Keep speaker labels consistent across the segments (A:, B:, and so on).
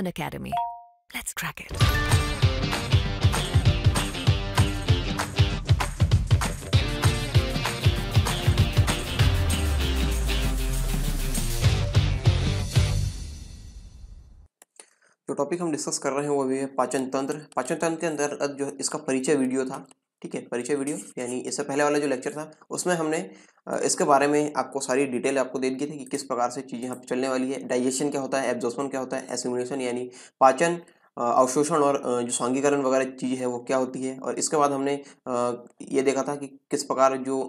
A: Khan Academy. Let's crack it. जो topic हम discuss कर रहे हैं वो भी है पाचन तंत्र पाचन तंत्र के अंदर जो इसका परिचय वीडियो था ठीक है परिचय वीडियो यानी इससे पहले वाला जो लेक्चर था उसमें हमने इसके बारे में आपको सारी डिटेल आपको दे दी थी कि किस प्रकार से चीज़ें यहाँ पर चलने वाली है डाइजेशन क्या होता है एब्जॉर्बन क्या होता है एसिमुलेशन यानी पाचन अवशोषण और जो सांगीकरण वगैरह चीज़ है वो क्या होती है और इसके बाद हमने ये देखा था कि किस प्रकार जो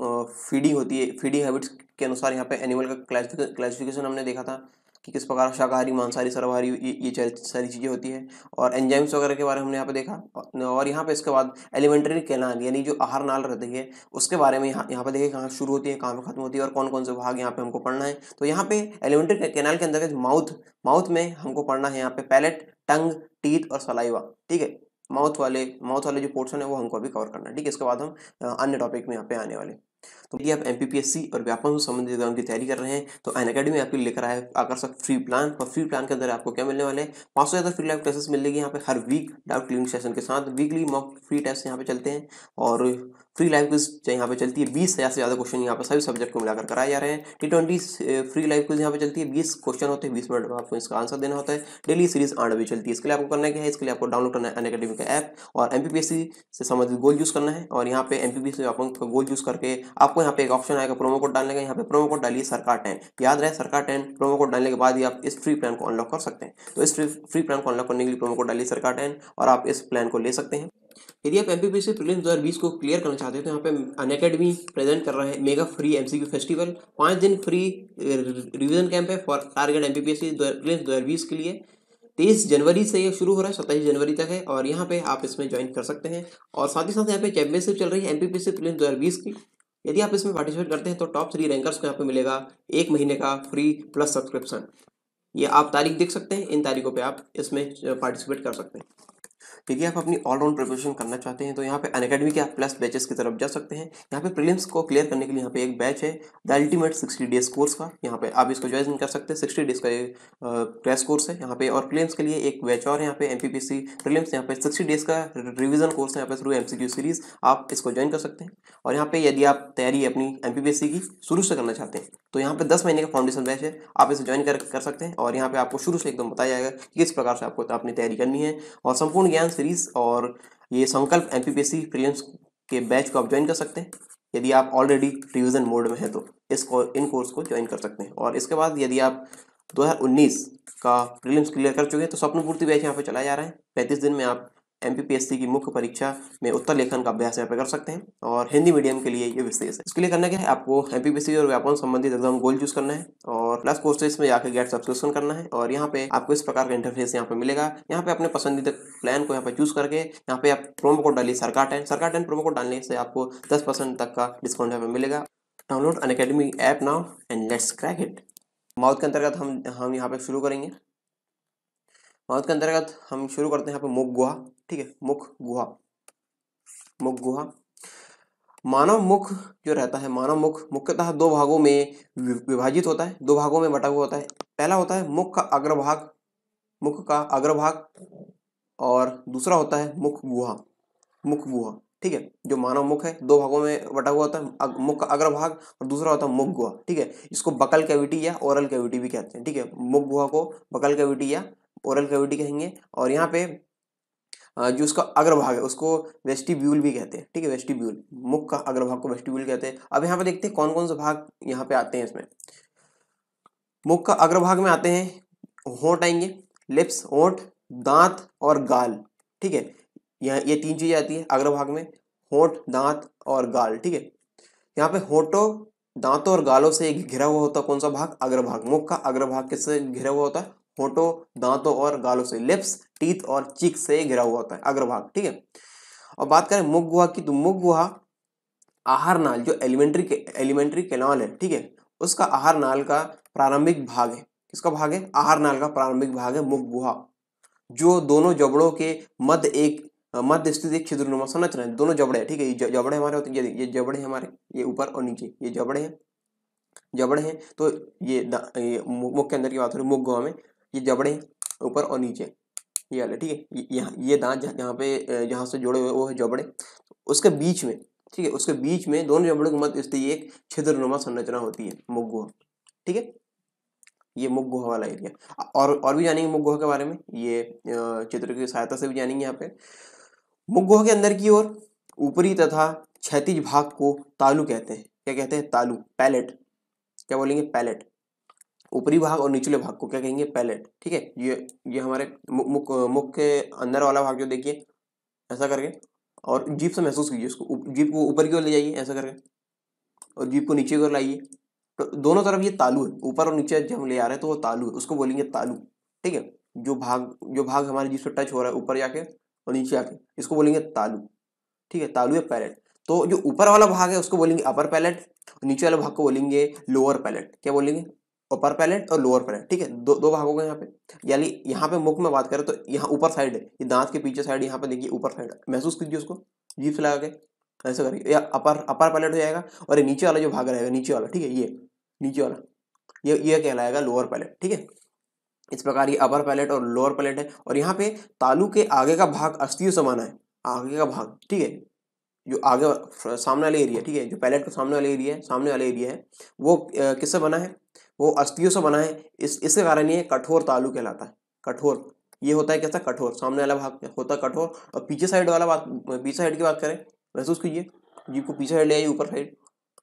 A: फीडिंग होती है फीडिंग हैबिट्स के अनुसार यहाँ पे एनिमल का क्लासिफिकेशन हमने देखा था कि किस प्रकार शाकाहारी मांसाहारी सर्वाहारी ये ये सारी चीज़ें होती है और एंजाइम्स वगैरह के बारे में हमने यहाँ पे देखा और यहाँ पे इसके बाद एलिमेंट्री कैनाल यानी जो आहार नाल रहती है उसके बारे में यहाँ यहाँ पे देखिए कहाँ शुरू होती है कहाँ पर खत्म होती है और कौन कौन से भाग यहाँ पे हमको पढ़ना है तो यहाँ पे एलिमेंट्री कैनाल के अंतर्गत माउथ माउथ में हमको पढ़ना है यहाँ पे पैलेट टंग टीथ और सलाइवा ठीक है माउथ वाले माउथ वाले जो पोर्शन है वो हमको अभी कवर करना है ठीक है इसके बाद हम अन्य टॉपिक में यहाँ पे आने वाले तो यदि आप एमपीपीएससी और व्यापक से संबंधित एग्जाम की तैयारी कर रहे हैं तो एन अकेडमी आपके लेकर आए आकर्षक फ्री प्लान और फ्री प्लान के अंदर आपको क्या मिलने वाले हैं पाँच सौ ज़्यादा फ्री लाइव क्लासेस मिलेगी यहाँ पे हर वीक डाउट क्लिनिंग सेशन के साथ वीकली मॉक फ्री टेस्ट यहाँ पे चलते हैं और फ्री लाइव क्विज यहाँ पे चलती है बीस हज़ार से ज़्यादा क्वेश्चन यहाँ पर सभी सब्जेक्ट को मिलाकर कराए जा रहे हैं T twenty free live quiz यहाँ पे चलती है बीस क्वेश्चन होते हैं बीस मिनट में आपको इसका आंसर देना होता है डेली सीरीज आठ भी चलती है इसके लिए आपको करना क्या है इसके लिए आपको डाउनलोड करना है अकेडमी का ऐप और एम से संबंधित गोल यूज़ करना है और यहाँ पे एम पी का गोल यूज़ करके आपको यहाँ पे एक ऑप्शन आएगा प्रोमो कोड डालने का यहाँ पे प्रोमो कोड डालिए सरकार टेन याद रहे सरकार टेन प्रोमो कोड डालने के बाद ही आप इस फ्री प्लान को अनलॉक कर सकते हैं तो इस फ्री प्लान को अनलॉक करने के लिए प्रोमो कोड डालिए सरकार टेन और आप इस प्लान को ले सकते हैं यदि आप MPPC P P C prelims को क्लियर करना चाहते हैं तो यहाँ पे अन अकेडमी प्रेजेंट कर रहा है मेगा फ्री एमसीक्यू फेस्टिवल पाँच दिन फ्री रिवीजन कैंप है for target M P P S C के लिए तेईस जनवरी से ये शुरू हो रहा है सत्ताईस जनवरी तक है और यहाँ पे आप इसमें ज्वाइन कर सकते हैं और साथ ही साथ यहाँ पे चैंपियनशिप चल रही है M P P C prelims की यदि आप इसमें पार्टिसिपेट करते हैं तो टॉप थ्री रैंकर्स को यहाँ पे मिलेगा एक महीने का फ्री प्लस सब्सक्रिप्शन ये आप तारीख देख सकते हैं इन तारीखों पे आप इसमें पार्टिसिपेट कर सकते हैं यदि आप अपनी ऑलराउंड प्रिपरेशन करना चाहते हैं तो यहाँ पे अनकेडमी के आप प्लस बैचेस की तरफ जा सकते हैं यहाँ पे प्रीलिम्स को क्लियर करने के लिए यहाँ पे एक बैच है the ultimate sixty days course का यहाँ पे आप इसको ज्वाइन कर सकते हैं सिक्सटी डेज का क्रैश कोर्स है यहाँ पे और प्रीलिम्स के लिए एक बैच और यहाँ पे M P P C prelims यहाँ पे सिक्सटी डेज का रिविजन कोर्स है यहाँ पे through M C Q series आप इसको ज्वाइन कर सकते हैं और यहाँ पे यदि आप तैयारी अपनी एम पी पी सी की शुरू से करना चाहते हैं तो यहाँ पे दस महीने का फाउंडेशन बैच है आप इसे ज्वाइन कर सकते हैं और यहाँ पे आपको शुरू से एकदम बताया जाएगा कि किस प्रकार से आपको अपनी तैयारी करनी है और संपूर्ण ज्ञान सीरीज और ये संकल्प एम पी प्रीलिम्स के बैच को आप ज्वाइन कर सकते हैं यदि आप ऑलरेडी रिविजन मोड में हैं तो इस इन कोर्स को ज्वाइन कर सकते हैं और इसके बाद यदि आप 2019 का प्रीलिम्स क्लियर कर चुके हैं तो स्वप्नपूर्ति बैच यहाँ पर चला जा रहा है पैंतीस दिन में आप एम की मुख्य परीक्षा में उत्तर लेखन का अभ्यास यहाँ पे कर सकते हैं और हिंदी मीडियम के लिए ये विशेष है इसके लिए करना क्या है आपको एम और व्यापन संबंधित एग्जाम गोल चूज करना है और प्लस कोर्सेज में जाकर गेट सब्सक्रिप्शन करना है और यहाँ पे आपको इस प्रकार का इंटरफेस यहाँ पे मिलेगा यहाँ पे अपने पसंदीदा प्लान को यहाँ पे चूज करके यहाँ पे आप प्रोमो कोड डालिए सरकार टेन सरकार टेन प्रोमो कोड डालने से आपको दस तक का डिस्काउंट यहाँ पे मिलेगा download Unacademy app now and let's crack it mouth के अंतर्गत हम हम यहाँ पे शुरू करेंगे माउथ के अंतर्गत हम शुरू करते हैं यहाँ पे मुग गुहा ठीक है मुख गुहा मुख गुहा मानव मुख जो रहता है मानव मुख मुख्यतः दो भागों में विभाजित होता है दो भागों में बटा हुआ होता है पहला होता है मुख का अग्रभाग मुख का अग्रभाग और दूसरा होता है मुख गुहा मुख गुहा ठीक है जो मानव मुख है दो भागों में बटा हुआ होता है मुख का अग्रभाग और दूसरा होता है मुख गुहा ठीक है इसको बकल कैविटी या ओरल कैविटी भी कहते हैं ठीक है मुख गुहा को बकल कैविटी या ओरल कैविटी कहेंगे और यहाँ पे जो उसका अग्रभाग है उसको वेस्टिब्यूल भी कहते हैं ठीक है वेस्टिब्यूल मुख का अग्रभाग को वेस्टिब्यूल कहते हैं अब यहाँ पे देखते हैं कौन कौन सा भाग यहाँ पे आते हैं इसमें मुख का अग्रभाग में आते हैं होंठ आएंगे लिप्स होंठ दांत और गाल ठीक है यहाँ ये तीन चीज़ें आती है अग्रभाग में होंठ दांत और गाल ठीक है यहाँ पे होठों दांतों और गालों से घिरा हुआ होता है कौन सा भाग अग्रभाग मुख का अग्रभाग किससे घिरा हुआ होता है होटो दांतों और गालों से लिप्स टीथ और चीक से घिरा हुआ होता है अग्रभाग ठीक है और बात करें मुख गुहा की तो मुख गुहा आहार नाल जो एलिमेंट्री के एलिमेंट्री कैनाल है ठीक है उसका आहार नाल का प्रारंभिक भाग है किसका भाग है आहार नाल का प्रारंभिक भाग है मुख गुहा जो दोनों जबड़ों के मध्य एक मध्य स्थित एक छिद्रनुमा संरचना है दोनों जबड़े ठीक है ये जबड़े हमारे होते हैं ये जबड़े हमारे ये ऊपर और नीचे ये जबड़े हैं जबड़े हैं तो ये, ये मुख के अंदर की बात हो रही है मुख गुहा में ये जबड़े ऊपर और नीचे ये वाले ठीक है यहाँ ये दांत जहाँ पे जहाँ से जुड़े हुए वो है जबड़े उसके बीच में ठीक है उसके बीच में दोनों जबड़ों के मध्य स्थित एक नुमा संरचना होती है मुग्गुहा ठीक है ये मुख गुहा वाला एरिया और और भी जानेंगे मुख गुहा के बारे में ये चित्र की सहायता से भी जानेंगे यहाँ पे मुख गुहा के अंदर की ओर ऊपरी तथा क्षैतिज भाग को तालू कहते हैं क्या कहते हैं तालू पैलेट क्या बोलेंगे पैलेट ऊपरी भाग और निचले भाग को क्या कहेंगे पैलेट ठीक है ये ये हमारे मुख मुख के अंदर वाला भाग जो देखिए ऐसा करके और जीप से महसूस कीजिए उसको जीप को ऊपर की ओर ले जाइए ऐसा करके और जीप को नीचे की ओर लाइए तो दोनों तरफ ये तालू है ऊपर और नीचे जब हम ले आ रहे हैं तो वो तालू है उसको बोलेंगे तालू ठीक है जो भाग जो भाग हमारे जीप से टच हो रहा है ऊपर जाके और नीचे आके इसको बोलेंगे तालू ठीक है तालू या पैलेट तो जो ऊपर वाला भाग है उसको बोलेंगे अपर पैलेट नीचे वाले भाग को बोलेंगे लोअर पैलेट क्या बोलेंगे अपर पैलेट और लोअर पैलेट ठीक है दो दो भाग हो गए यहाँ पे यानी यहाँ पे मुख में बात करें तो यहाँ ऊपर साइड है ये दांत के पीछे साइड यहाँ पे देखिए ऊपर साइड महसूस कीजिए उसको जीप से लगा के ऐसे करिए या अपर अपर पैलेट हो जाएगा और ये नीचे वाला जो भाग रहेगा नीचे वाला ठीक है ये नीचे वाला ये ये कहलाएगा लोअर पैलेट ठीक है इस प्रकार ये अपर पैलेट और लोअर पैलेट है और यहाँ पे तालू के आगे का भाग अस्थियों समाना है आगे का भाग ठीक है जो आगे सामने वाला एरिया ठीक है जो पैलेट का सामने वाला एरिया है सामने वाला एरिया है वो किससे बना है वो अस्थियों से बना है इस इसके कारण ये कठोर तालु कहलाता है कठोर ये होता है कैसा कठोर सामने वाला भाग होता है कठोर और पीछे साइड वाला बात पीछे साइड की बात करें महसूस कीजिए जीप को पीछे साइड ले आइए ऊपर साइड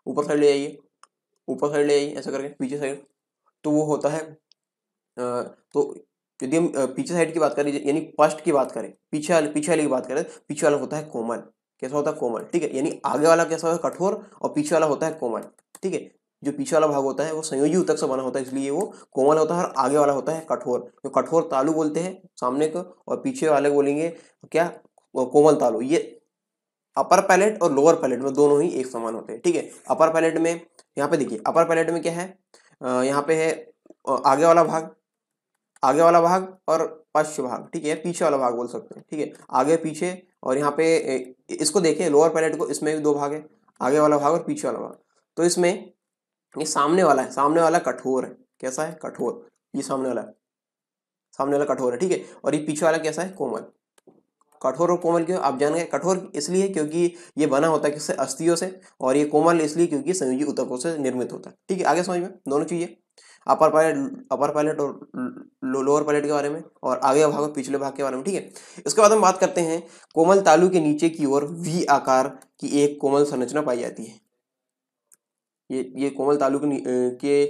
A: ऊपर साइड ले आइए ऊपर साइड ले आइए ऐसा करके पीछे साइड तो वो होता है तो यदि हम पीछे साइड की बात करें यानी फर्स्ट की बात करें पीछे वाले पीछे वाले की बात करें पीछे वाला होता है कोमल कैसा होता है कोमल ठीक है यानी आगे वाला कैसा होता है कठोर और पीछे वाला होता है कोमल ठीक है जो पीछे वाला भाग होता है वो संयोजी उतक से बना होता है इसलिए वो कोमल होता है और आगे वाला होता है कठोर जो कठोर तालु बोलते हैं सामने को और पीछे वाले बोलेंगे क्या कोमल तालु ये अपर पैलेट और लोअर पैलेट में दोनों ही एक समान होते हैं ठीक है अपर पैलेट में यहाँ पे देखिए अपर पैलेट में क्या है यहाँ पे है आगे वाला भाग आगे वाला भाग और पश्चिम भाग ठीक है पीछे वाला भाग बोल सकते हैं ठीक है आगे पीछे और यहाँ पे इसको देखें लोअर पैलेट को इसमें भी दो भाग है आगे वाला भाग और पीछे वाला भाग तो इसमें ये सामने वाला है सामने वाला कठोर है कैसा है कठोर ये सामने वाला है सामने वाला कठोर है ठीक है और ये पीछे वाला कैसा है कोमल कठोर और कोमल क्यों आप जान गए कठोर इसलिए क्योंकि ये बना होता है किससे अस्थियों से और ये कोमल इसलिए क्योंकि संयोजी उतकों से निर्मित होता है ठीक है आगे समझ में दोनों चीज़ें अपर पायलट अपर पायलट और लोअर पायलट के बारे में और आगे भाग और पिछले भाग के बारे में ठीक है इसके बाद हम बात करते हैं कोमल तालु के नीचे की ओर वी आकार की एक कोमल संरचना पाई जाती है ये ये कोमल तालु के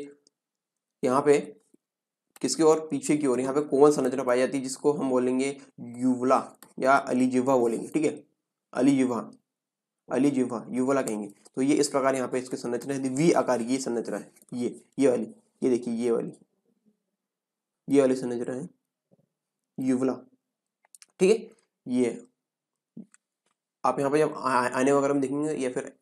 A: यहाँ पे किसके और पीछे की ओर यहाँ पे कोमल संरचना पाई जाती है जिसको हम बोलेंगे युवला या अलीजिवा बोलेंगे ठीक है अलीजिवा जिवा युवला कहेंगे तो ये इस प्रकार यहाँ पे इसकी संरचना है वी आकार की संरचना है ये ये वाली ये देखिए ये वाली ये वाली समझ रहे हैं युवला ठीक है ये आप यहाँ पर जब आने वगैरह में देखेंगे या फिर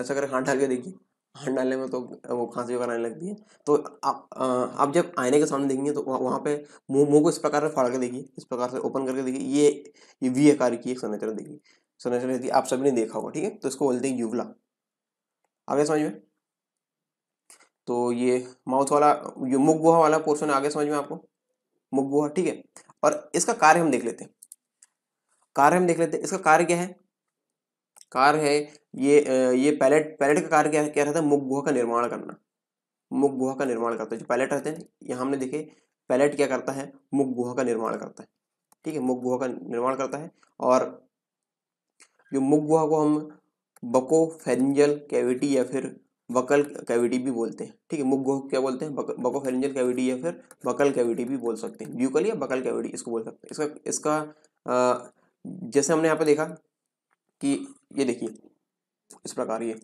A: ऐसा करके हाथ डाल के देखिए हाथ डालने में तो वो खांसी वगैरह आने लगती है तो आप आप जब आईने के सामने देखेंगे तो वहाँ पे मुंह मुंह को इस प्रकार से फाड़ के देखिए इस प्रकार से ओपन करके देखिए ये ये वी आकार की एक संरचना देखिए संरचना आप सभी ने देखा होगा ठीक है तो इसको बोलते हैं युवला आगे समझ में तो ये माउथ वाला ये मुख गुहा वाला पोर्शन आगे समझ में आपको मुख गुहा ठीक है और इसका कार्य हम देख लेते हैं कार्य हम देख लेते हैं इसका कार्य क्या है कार्य है ये ये पैलेट पैलेट का कार्य क्या क्या रहता है मुख गुहा का निर्माण करना मुख गुहा का निर्माण करता है जो पैलेट रहते हैं यहाँ हमने देखे पैलेट क्या करता है मुख गुहा का निर्माण करता है ठीक है मुख गुहा का निर्माण करता है और जो मुख गुहा को हम बको फेंजल कैविटी या फिर बकल कैविटी भी बोलते हैं ठीक है मुख गोह क्या बोलते हैं बको फेरेंजल कैविटी या फिर बकल कैविटी भी बोल सकते हैं ब्यूकल या बकल कैविटी इसको बोल सकते हैं इसका इसका जैसे हमने यहाँ पे देखा कि ये देखिए इस प्रकार ये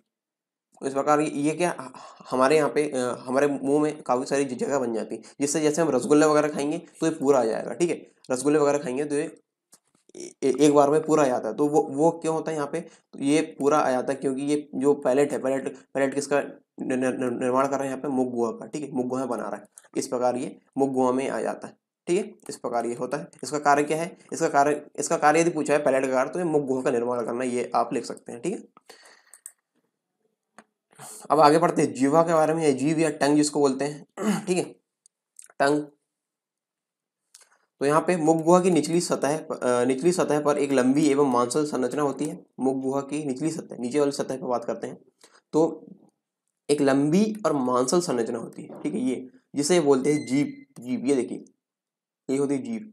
A: इस प्रकार ये क्या हमारे यहाँ पे हमारे मुंह में काफ़ी सारी जगह बन जाती है जिससे जैसे हम रसगुल्ला वगैरह खाएंगे तो ये पूरा आ जाएगा ठीक है रसगुल्ले वगैरह खाएंगे तो ये एक बार में पूरा आया था तो वो वो क्यों होता है यहाँ पे तो ये पूरा आया था क्योंकि ये जो पैलेट है पैलेट पैलेट किसका निर्माण कर रहा है यहाँ पे मुग गुआ का ठीक है मुग गुआ बना रहा है इस प्रकार ये मुग गुआ में आ जाता है ठीक है इस प्रकार ये होता है इसका कार्य क्या है इसका कार्य इसका कार्य यदि पूछा है पैलेट का कार्य तो ये मुग गुहा का निर्माण करना ये आप लिख सकते हैं ठीक है अब आगे बढ़ते हैं जीवा के बारे में जीव या टंग जिसको बोलते हैं ठीक है टंग तो यहाँ पे मुख गुहा की निचली सतह निचली सतह पर एक लंबी एवं मांसल संरचना होती है मुख गुहा की निचली सतह नीचे वाली सतह पर बात करते हैं तो एक लंबी और मांसल संरचना होती है ठीक है ये जिसे बोलते हैं जीप जीप ये देखिए ये होती है जीप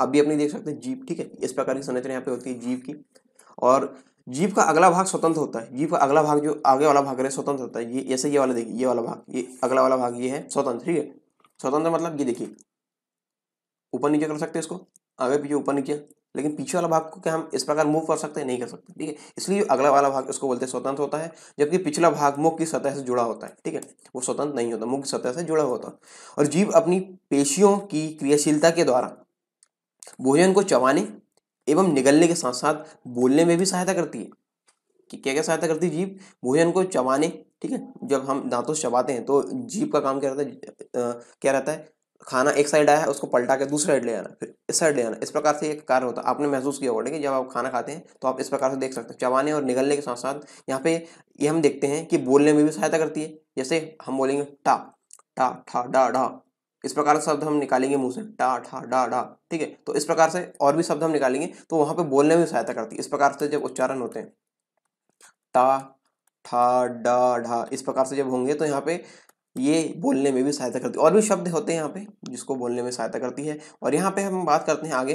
A: अभी भी देख सकते हैं जीप ठीक है इस प्रकार की संरचना यहाँ पे होती है जीप की और जीप का अगला भाग स्वतंत्र होता है जीप का अगला भाग जो आगे वाला भाग है स्वतंत्र होता है ये जैसे ये वाला देखिए ये वाला भाग ये अगला वाला भाग ये है स्वतंत्र ठीक है स्वतंत्र मतलब ये देखिए ऊपर नीचे कर सकते हैं इसको आगे पीछे ऊपर नीचे लेकिन पीछे वाला भाग को क्या हम इस प्रकार मूव कर सकते हैं नहीं कर सकते ठीक है इसलिए अगला वाला भाग इसको बोलते हैं स्वतंत्र होता है जबकि पिछला भाग मुख की सतह से जुड़ा होता है ठीक है वो स्वतंत्र नहीं होता मुख्य सतह से जुड़ा होता और जीव अपनी पेशियों की क्रियाशीलता के द्वारा भोजन को चबाने एवं निगलने के साथ साथ बोलने में भी सहायता करती है कि क्या क्या सहायता करती है जीव भोजन को चबाने ठीक है जब हम दांतों से चबाते हैं तो जीभ का काम क्या रहता है क्या रहता है खाना एक साइड आया है उसको पलटा के दूसरी साइड ले आना फिर इस साइड ले आना इस प्रकार से एक कार्य होता है आपने महसूस किया होगा कि जब आप खाना खाते हैं तो आप इस प्रकार से देख सकते हैं चबाने और निगलने के साथ साथ यहाँ पे ये हम देखते हैं कि बोलने में भी सहायता करती है जैसे हम बोलेंगे टा टा ठा डा ढा इस प्रकार से शब्द हम निकालेंगे मुंह से टा ठा डा डा ठीक है तो इस प्रकार से और भी शब्द हम निकालेंगे तो वहाँ पर बोलने में सहायता करती है इस प्रकार से जब उच्चारण होते हैं टा ठा डा ढा इस प्रकार से जब होंगे तो यहाँ पे ये बोलने में भी सहायता करती है और भी शब्द होते हैं यहाँ पे जिसको बोलने में सहायता करती है और यहाँ पे हम बात करते हैं आगे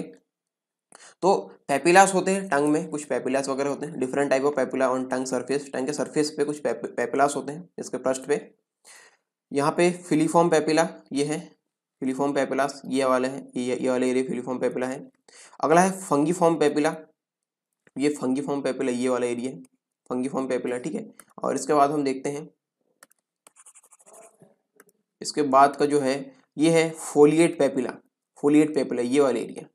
A: तो पेपिलास होते हैं टंग में कुछ पेपिलास वगैरह होते हैं different type of papilla on tongue surface tongue के सरफेस पे कुछ पेपिलास होते हैं इसके पृष्ठ पे यहाँ पे फिलीफॉर्म पेपिला ये है फिलीफॉर्म पेपिलास ये वाले हैं ये ये वाले एरिया फिलीफॉर्म पेपिला है अगला है फंगी फॉर्म पेपिला ये फंगी फॉर्म पेपिला ये वाला एरिया है फंगी फॉर्म पेपिला ठीक है और इसके बाद हम देखते हैं इसके बाद का जो है ये है फोलिएट पेपिला फोलिएट पेपिला ये वाला एरिया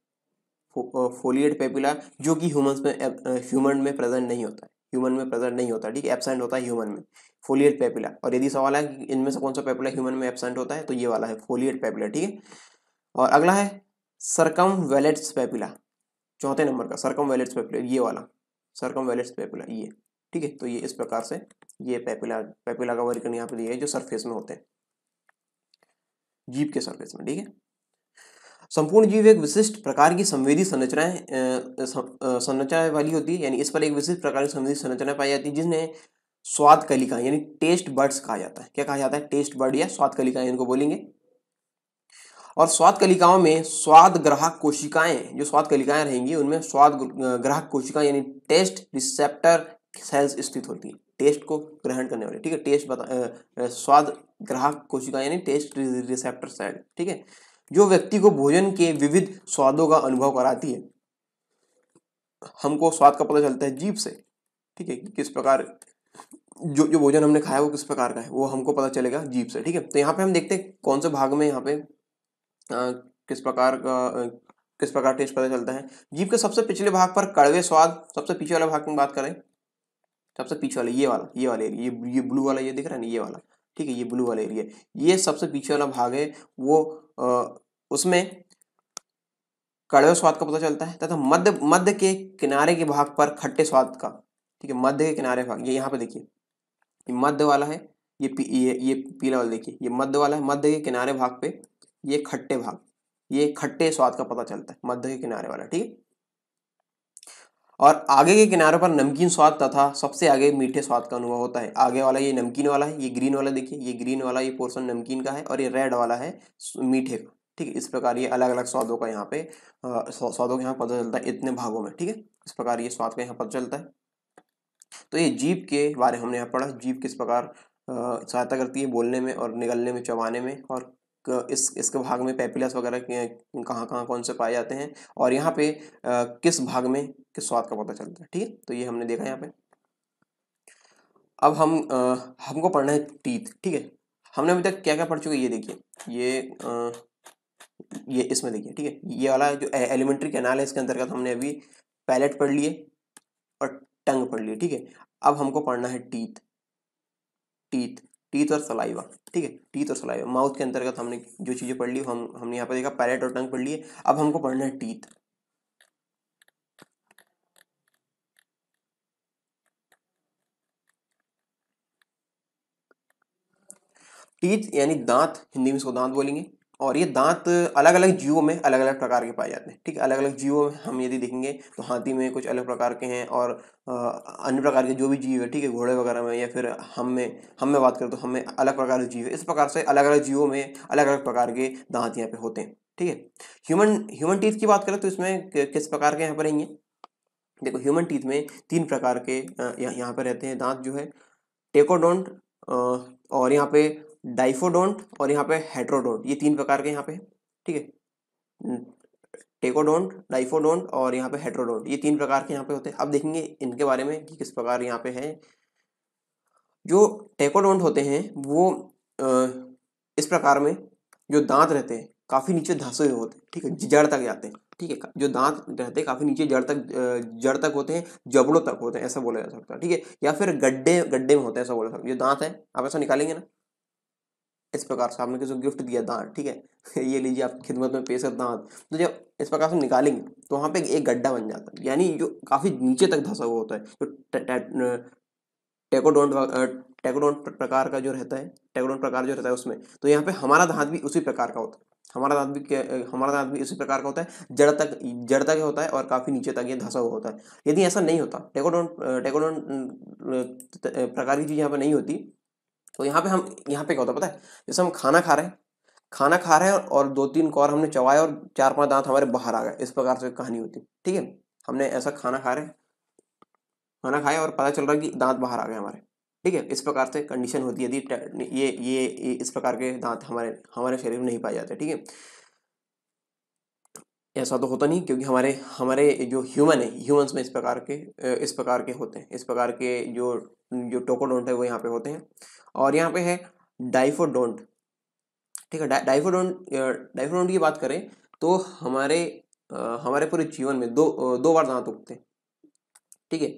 A: फोलिएट पेपिला जो कि ह्यूमंस में ह्यूमन में प्रेजेंट नहीं होता है ह्यूमन में प्रेजेंट नहीं होता ठीक है एबसेंट होता है ह्यूमन में फोलिएट पेपिला और यदि सवाल है कि इनमें से कौन सा पेपिला ह्यूमन में एबसेंट होता है तो ये वाला है फोलिएट पेपिला ठीक है और अगला है सरकम वेलेट्स पेपिला चौथे नंबर का सरकम वेलेट्स पेपिला ये वाला सरकम वेलेट्स पेपिला ये ठीक है तो ये इस प्रकार से ये पेपिला पेपिला का वर्गन यहाँ पे दिया है जो सरफेस में होते हैं जीव के सर्विस में ठीक है संपूर्ण जीव एक विशिष्ट प्रकार की संवेदी संरचनाएं संरचना वाली होती है यानी इस पर एक विशिष्ट प्रकार की संवेदी संरचना पाई जाती है जिसने स्वाद कलिका यानी टेस्ट बर्ड्स कहा जाता है क्या कहा जाता है टेस्ट बर्ड या स्वाद कलिका इनको बोलेंगे और स्वाद कलिकाओं में स्वाद ग्राहक कोशिकाएं जो स्वाद कलिकाएं रहेंगी उनमें स्वाद ग्राहक कोशिकाएं यानी टेस्ट रिसेप्टर सेल्स स्थित होती है टेस्ट को ग्रहण करने वाले ठीक है टेस्ट बता स्वाद ग्राहक कोशिका यानी टेस्ट रिसेप्टर साइड ठीक है जो व्यक्ति को भोजन के विविध स्वादों का अनुभव कराती है हमको स्वाद का पता चलता है जीप से ठीक है किस प्रकार जो जो भोजन हमने खाया वो किस प्रकार का है वो हमको पता चलेगा जीप से ठीक है तो यहाँ पे हम देखते हैं कौन से भाग में यहाँ पे आ, किस प्रकार का आ, किस प्रकार टेस्ट पता चलता है जीप के सबसे पिछले भाग पर कड़वे स्वाद सबसे पीछे वाले भाग की बात करें तो सबसे पीछे वाला ये वाला ये वाला एरिया ये ये ब्लू वाला ये दिख रहा है ना ये वाला ठीक है ये ब्लू वाला एरिया ये सबसे पीछे वाला भाग है वो आ, उसमें कड़वे स्वाद का पता चलता है तथा मध्य मध्य के किनारे के भाग पर खट्टे स्वाद का ठीक है मध्य के किनारे भाग ये यहाँ पे देखिए ये मध्य वाला है ये पी, ये ये पीला वाला देखिए ये मध्य वाला है मध्य के किनारे भाग पे ये खट्टे भाग ये खट्टे स्वाद का पता चलता है मध्य के किनारे वाला ठीक है और आगे के किनारों पर नमकीन स्वाद तथा सबसे आगे मीठे स्वाद का अनुभव होता है आगे वाला ये नमकीन वाला है ये ग्रीन वाला देखिए ये ग्रीन वाला ये पोर्सन नमकीन का है और ये रेड वाला है मीठे का ठीक है इस प्रकार ये अलग अलग स्वादों का यहाँ पे स्वादों का यहाँ पता चलता है इतने भागों में ठीक है इस प्रकार ये स्वाद का यहाँ पता चलता है तो ये जीप के बारे में हमने यहाँ पढ़ा जीप किस प्रकार सहायता करती है बोलने में और निगलने में चबाने में और इस इसके भाग में पेपिलस वगैरह कहाँ कहाँ कौन से पाए जाते हैं और यहाँ पे आ, किस भाग में किस स्वाद का पता चलता है ठीक है तो ये हमने देखा यहाँ पे अब हम आ, हमको पढ़ना है टीथ ठीक है हमने अभी तक क्या क्या पढ़ चुके ये देखिए ये आ, ये इसमें देखिए ठीक है ये वाला जो एलिमेंट्री कैनाल है इसके अंतर्गत हमने अभी पैलेट पढ़ लिए और टंग पढ़ लिए ठीक है अब हमको पढ़ना है टीथ टीथ टीथ और सलाइवा ठीक है टीथ और सलाइवा माउथ के अंतर्गत हमने जो चीज़ें पढ़ ली हम हमने यहाँ पर देखा पैलेट और टंग पढ़ ली है अब हमको पढ़ना है टीथ टीथ यानी दांत हिंदी में इसको दांत बोलेंगे और ये दांत अलग अलग जीवों में अलग अलग प्रकार के पाए जाते हैं ठीक है अलग अलग जीवों में हम यदि देखेंगे तो हाथी में कुछ अलग प्रकार के हैं और अन्य प्रकार के जो भी जीव है ठीक है घोड़े वगैरह में या फिर हम में हम में बात करें तो हम में अलग प्रकार के जीव है इस प्रकार से अलग अलग जीवों में अलग अलग प्रकार के दांत यहाँ पे होते हैं ठीक है ह्यूमन ह्यूमन टीथ की बात करें तो इसमें किस प्रकार के यहाँ पर रहेंगे देखो ह्यूमन टीथ में तीन प्रकार के यहाँ पर रहते हैं दांत जो है टेकोडोंट और यहाँ पे डाइफोडोंट और यहाँ पे हेट्रोडोंट ये तीन प्रकार के यहाँ पे ठीक है टेकोडोंट डाइफोडोंट और यहाँ पे हेट्रोडोंट ये तीन प्रकार के यहाँ पे होते हैं अब देखेंगे इनके बारे में कि किस प्रकार यहाँ पे है जो टेकोडोंट होते हैं वो इस प्रकार में जो दांत रहते हैं काफ़ी नीचे धंसे हुए होते हैं ठीक है जड़ तक जाते हैं ठीक है जो दांत रहते हैं काफ़ी नीचे जड़ तक जड़ तक होते हैं जबड़ों तक होते हैं ऐसा बोला जा सकता है ठीक है या फिर गड्ढे गड्ढे में होते हैं ऐसा बोला सकता है जो दांत है आप ऐसा निकालेंगे ना इस प्रकार से आपने किसी को गिफ्ट दिया दांत ठीक है ये लीजिए आप खिदमत में पेश दांत तो जब इस प्रकार से निकालेंगे तो वहाँ पे एक गड्ढा बन जाता है यानी जो काफ़ी नीचे तक धंसा हुआ होता है जो टेकोडोंट टेकोडोंट प्रकार का जो रहता है टेकोडोंट प्रकार जो रहता है उसमें तो यहाँ पे हमारा दांत भी उसी प्रकार का होता है हमारा दांत भी हमारा दांत भी उसी प्रकार का होता है जड़ तक जड़ तक होता है और काफ़ी नीचे तक ये धंसा हुआ होता है यदि ऐसा नहीं होता टेकोडोंट टेकोडोंट प्रकार की चीज़ यहाँ पर नहीं होती तो यहाँ पे हम यहाँ पे क्या होता है पता है जैसे हम खाना खा रहे हैं खाना खा रहे हैं और दो तीन कौर हमने चवाए और चार पांच दांत हमारे बाहर आ गए इस प्रकार से कहानी होती है ठीक है हमने ऐसा खाना खा रहे हैं खाना खाया और पता चल रहा है कि दांत बाहर आ गए हमारे ठीक है इस प्रकार से कंडीशन होती है यदि ये, ये ये इस प्रकार के दांत हमारे हमारे शरीर में नहीं पाए जाते ठीक है ऐसा तो होता नहीं क्योंकि हमारे हमारे जो ह्यूमन है ह्यूमंस में इस प्रकार के इस प्रकार के होते हैं इस प्रकार के जो जो टोकोडोंट है वो यहाँ पे होते हैं और यहाँ पे है डाइफोडोंट ठीक है डाइफोडोंट डाइफोडोंट की बात करें तो हमारे हमारे पूरे जीवन में दो दो बार दांत उगते हैं ठीक है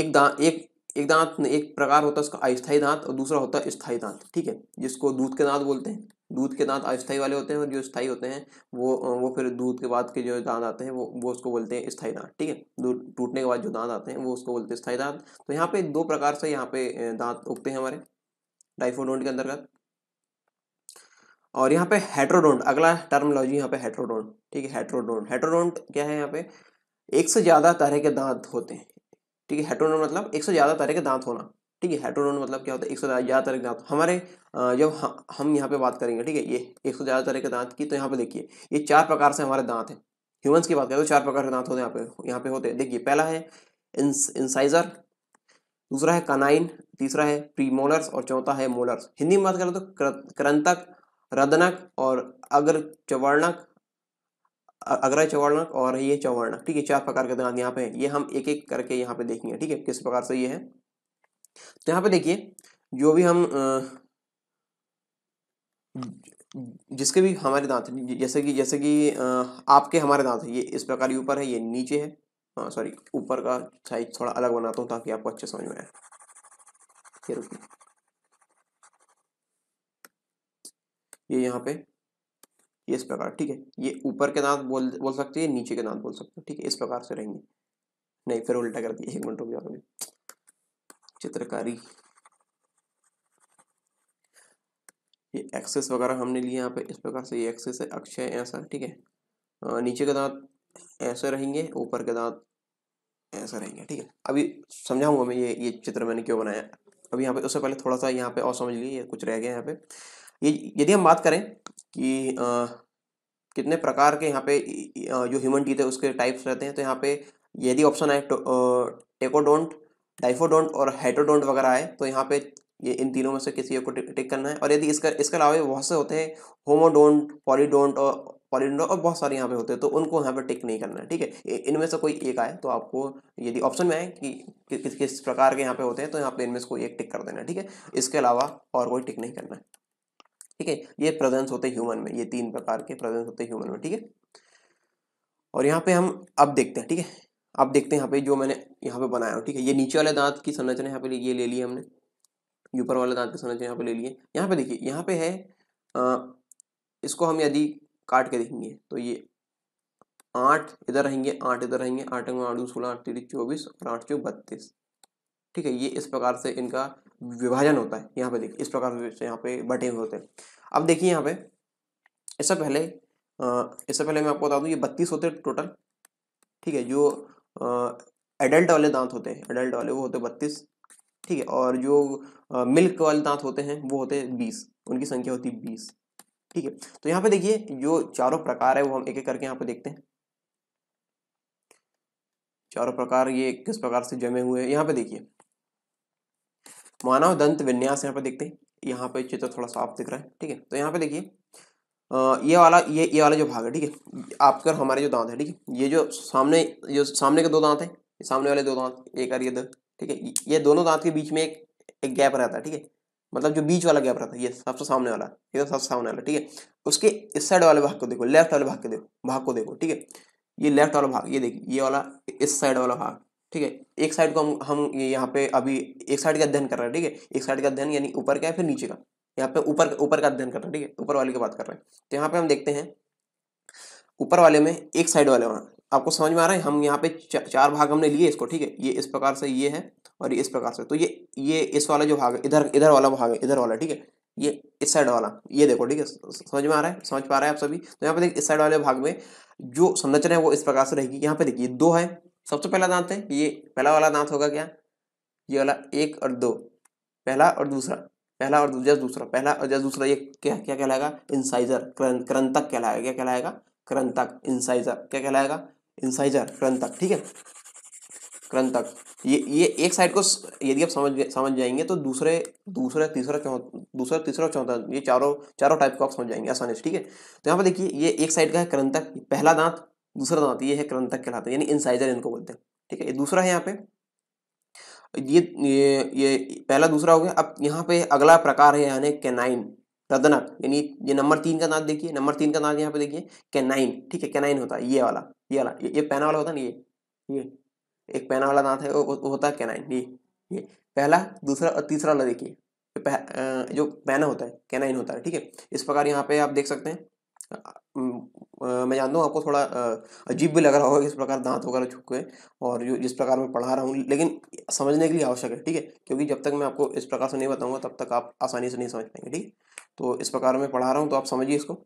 A: एक दांत एक एक दांत एक प्रकार होता है उसका अस्थायी दांत और दूसरा होता है स्थायी दांत ठीक है जिसको दूध के दांत बोलते हैं दूध के दांत अस्थाई वाले होते हैं और जो स्थाई होते हैं वो वो फिर दूध के बाद के जो दांत आते हैं वो वो उसको बोलते हैं स्थाई दांत ठीक है दूध टूटने के बाद जो दांत आते हैं वो उसको बोलते हैं स्थाई दांत तो यहाँ पे दो प्रकार से यहाँ पे दांत उगते हैं हमारे डाइफोडोंट के अंतर्गत और यहाँ पे हेट्रोडोंट अगला टर्मोलॉजी यहाँ पे हेट्रोडोंट ठीक है हेट्रोडोंट हेट्रोडोंट क्या है यहाँ पे एक से ज़्यादा तरह के दांत होते हैं ठीक है हेट्रोडोंट मतलब एक से ज़्यादा तरह के दांत होना ठीक है हेटरोन मतलब क्या होता है एक सौ ज़्यादा तरह के दांत हमारे जब हम यहाँ पे बात करेंगे ठीक है ये एक सौ ज़्यादा तरह के दांत की तो यहाँ पे देखिए ये चार प्रकार से हमारे दांत है ह्यूमन्स की बात करें तो चार प्रकार के दांत होते हैं यहाँ पे यहाँ पे होते हैं देखिए पहला है इंसाइजर दूसरा है कनाइन तीसरा है प्रीमोलर्स और चौथा है मोलर्स हिंदी में बात करें तो क्रंतक रदनक और अग्र चवर्णक अग्र चवर्णक और ये चवर्णक ठीक है चार प्रकार के दांत यहाँ पे ये हम एक एक करके यहाँ पे देखेंगे ठीक है किस प्रकार से ये है तो यहाँ पे देखिए जो भी हम जिसके भी हमारे दांत जैसे कि जैसे कि आपके हमारे दांत है ये इस प्रकार ऊपर है ये नीचे है हाँ सॉरी ऊपर का साइज थोड़ा अलग बनाता हूँ ताकि आपको अच्छे समझ में आए ये रुकिए ये यहाँ पे ये इस प्रकार ठीक है ये ऊपर के दांत बोल बोल सकते हैं नीचे के दांत बोल सकते हैं ठीक है इस प्रकार से रहेंगे नहीं फिर उल्टा कर दिए एक मिनट हो गया चित्रकारी ये एक्सेस वगैरह हमने लिए यहाँ पे इस प्रकार से ये एक्सेस है अक्षय ऐसा ठीक है नीचे के दांत ऐसे रहेंगे ऊपर के दांत ऐसे रहेंगे ठीक है अभी समझाऊंगा मैं ये ये चित्र मैंने क्यों बनाया अभी यहाँ पे उससे पहले थोड़ा सा यहाँ पे और समझ लीजिए कुछ रह गया यहाँ पे ये यदि हम बात करें कि आ, कितने प्रकार के यहाँ पे जो ह्यूमन टीथ है उसके टाइप्स रहते हैं तो यहाँ पे यदि ऑप्शन आए टेकोडोंट डाइफोडोंट और हेटोडोंट वगैरह आए तो यहाँ पे ये इन तीनों में से किसी एक को टिक करना है और यदि इसका इसके अलावा बहुत से होते हैं होमोडोंट पॉलीडोंट और पॉलीडोंट और बहुत सारे यहाँ पे होते हैं तो उनको यहाँ पे टिक नहीं करना है ठीक है इनमें से कोई एक आए तो आपको यदि ऑप्शन में आए कि किस किस प्रकार के यहाँ पे होते हैं तो यहाँ पे इनमें से कोई एक टिक कर देना है ठीक है इसके अलावा और कोई टिक नहीं करना है ठीक है ये प्रेजेंस होते ह्यूमन में ये तीन प्रकार के प्रेजेंस होते ह्यूमन में ठीक है और यहाँ पे हम अब देखते हैं ठीक है आप देखते हैं यहाँ पे जो मैंने यहाँ पे बनाया हो ठीक है ये नीचे वाले दांत की संरचना यहाँ पे ये ले लिया हमने ऊपर वाले दांत की संरचना यहाँ पे ले लिए यहाँ पे देखिए यहाँ पे है आ, इसको हम यदि काट के देखेंगे तो ये आठ इधर रहेंगे आठ इधर रहेंगे आठ में आठ सोलह आठ तीन चौबीस और आठ चौ बत्तीस ठीक है ये इस प्रकार से इनका विभाजन होता है यहाँ पे देखिए इस प्रकार से यहाँ पे बटे होते हैं अब देखिए यहाँ पे इससे पहले इससे पहले मैं आपको बता दूँ ये बत्तीस होते टोटल ठीक है जो एडल्ट वाले दांत होते हैं एडल्ट वाले वो होते बत्तीस ठीक है और जो आ, मिल्क वाले दांत होते हैं वो होते हैं बीस उनकी संख्या होती है बीस ठीक है तो यहाँ पे देखिए जो चारों प्रकार है वो हम एक एक करके यहाँ पे देखते हैं चारों प्रकार ये किस प्रकार से जमे हुए हैं यहाँ पे देखिए मानव दंत विन्यास यहाँ पे देखते हैं यहाँ पे चित्र थोड़ा साफ दिख रहा है ठीक है तो यहाँ पे देखिए ये वाला ये ये वाला जो भाग है ठीक है आपकर हमारे जो दांत है ठीक है ये जो सामने जो सामने के दो दांत है सामने वाले दो दांत एक और ये दो ठीक है ये दोनों दांत के बीच में एक एक गैप रहता है ठीक है मतलब जो बीच वाला गैप रहता है ये सबसे सामने वाला एकदम तो सबसे सामने वाला ठीक है उसके इस साइड वाले भाग को देखो लेफ्ट वाले भाग को देखो भाग को देखो ठीक है ये लेफ्ट वाला भाग ये देखिए ये वाला इस साइड वाला भाग ठीक है एक साइड को हम हम यहाँ पे अभी एक साइड का अध्ययन कर रहे हैं ठीक है एक साइड का अध्ययन यानी ऊपर का है फिर नीचे का यहाँ पे ऊपर ऊपर का अध्ययन कर रहे हैं ठीक है ऊपर वाले की बात कर रहे हैं तो यहाँ पे हम देखते हैं ऊपर वाले में एक साइड वाले वहाँ आपको समझ में आ रहा है हम यहाँ पे चार भाग हमने लिए इसको ठीक है ये इस प्रकार से ये है और ये इस प्रकार से तो ये ये इस वाला जो भाग है इधर इधर वाला भाग है इधर वाला ठीक है ये इस साइड वाला ये देखो ठीक है समझ में आ रहा है समझ पा रहा है आप सभी तो यहाँ पे देखिए इस साइड वाले भाग में जो संरचना है वो इस प्रकार से रहेगी यहाँ पे देखिए दो है सबसे पहला दांत है ये पहला वाला दांत होगा क्या ये वाला एक और दो पहला और दूसरा पहला और दूसरा पहला और दूसरा ये क्या क्या कहलाएगा इंसाइजर क्रंतक कहलाएगा क्या कहलाएगा क्रंतक इंसाइजर क्या कहलाएगा इंसाइजर क्रंतक ठीक है क्रंतक ये ये एक साइड को यदि आप समझ समझ जाएंगे तो दूसरे दूसरा तीसरा चौथा दूसरा तीसरा चौथा ये चारों चारों टाइप को आप समझ जाएंगे आसानी से ठीक है तो यहाँ पर देखिए ये एक साइड का है क्रंतक पहला दांत दूसरा दांत ये है क्रंतक कहलाता है यानी इंसाइजर इनको बोलते हैं ठीक है ये दूसरा है यहाँ पे ये ये ये पहला दूसरा हो गया अब यहाँ पे अगला प्रकार है यानी कैनाइन रदनक यानी ये नंबर तीन का नाद देखिए नंबर तीन का नाद यहाँ पे देखिए कैनाइन ठीक है कैनाइन होता है ये वाला ये वाला ये, ये पैना वाला होता है ना ये ये एक पैना वाला नाथ है वो, वो होता है कैनाइन ये ये पहला दूसरा और तीसरा वाला देखिए जो पैना होता है कैनाइन होता है ठीक है इस प्रकार यहाँ पे आप देख सकते हैं मैं जानता हूँ आपको थोड़ा अजीब भी लग रहा होगा किस प्रकार दांत वगैरह छुप गए और जिस प्रकार मैं पढ़ा रहा हूँ लेकिन समझने के लिए आवश्यक है ठीक है क्योंकि जब तक मैं आपको इस प्रकार से नहीं बताऊँगा तब तक आप आसानी से नहीं समझ पाएंगे ठीक तो इस प्रकार मैं पढ़ा रहा हूँ तो आप समझिए इसको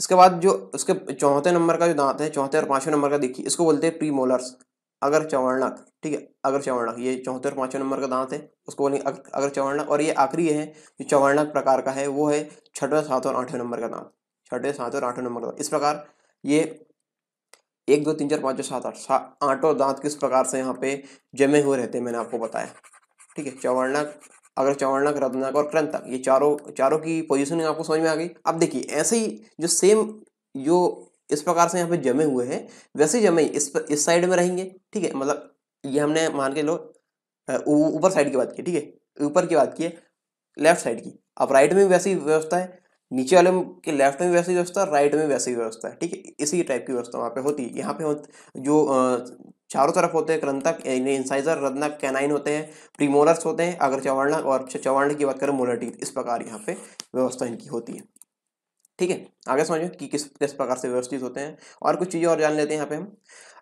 A: इसके बाद जो उसके चौथे नंबर का जो दांत है चौथे और पाँचवें नंबर का देखिए इसको बोलते हैं प्री मोलर्स अगर चवर्णक ठीक है अगर चवर्णक ये चौथे और पाँचवें नंबर का दांत है उसको बोलेंगे अगर चवर्णक और ये आखिरी है जो चवर्णक प्रकार का है वो है छठवें सातवें और आठवें नंबर का दांत छठे सातवें और आठवें नंबर का इस प्रकार ये एक दो तीन चार पाँच छः सात आठ आठों दांत किस प्रकार से यहाँ पे जमे हुए रहते हैं मैंने आपको बताया ठीक है चवर्णक अगर चवर्णक रत्नक और क्रंतक ये चारों चारों की पोजिशन आपको समझ में आ गई अब देखिए ऐसे ही जो सेम जो इस प्रकार से यहाँ पे जमे हुए हैं वैसे जमे इस पर इस साइड में रहेंगे ठीक है मतलब ये हमने मान के लो ऊपर साइड की बात की ठीक है ऊपर की बात की है लेफ्ट साइड की अब राइट में भी वैसी व्यवस्था है नीचे वाले के लेफ्ट में वैसी व्यवस्था राइट में वैसी व्यवस्था है ठीक है इसी टाइप की व्यवस्था वहाँ पे होती है यहाँ पे जो चारों तरफ होते हैं क्रंथक इंसाइजर रत्नक कैनाइन होते हैं प्रीमोलर्स होते हैं अगर चवर्ण और चवर्ण की बात करें मोलर टीथ इस प्रकार यहाँ पे व्यवस्था इनकी होती है ठीक है आगे समझो कि किस किस प्रकार से व्यवस्थित होते हैं और कुछ चीज़ें और जान लेते हैं यहाँ पे हम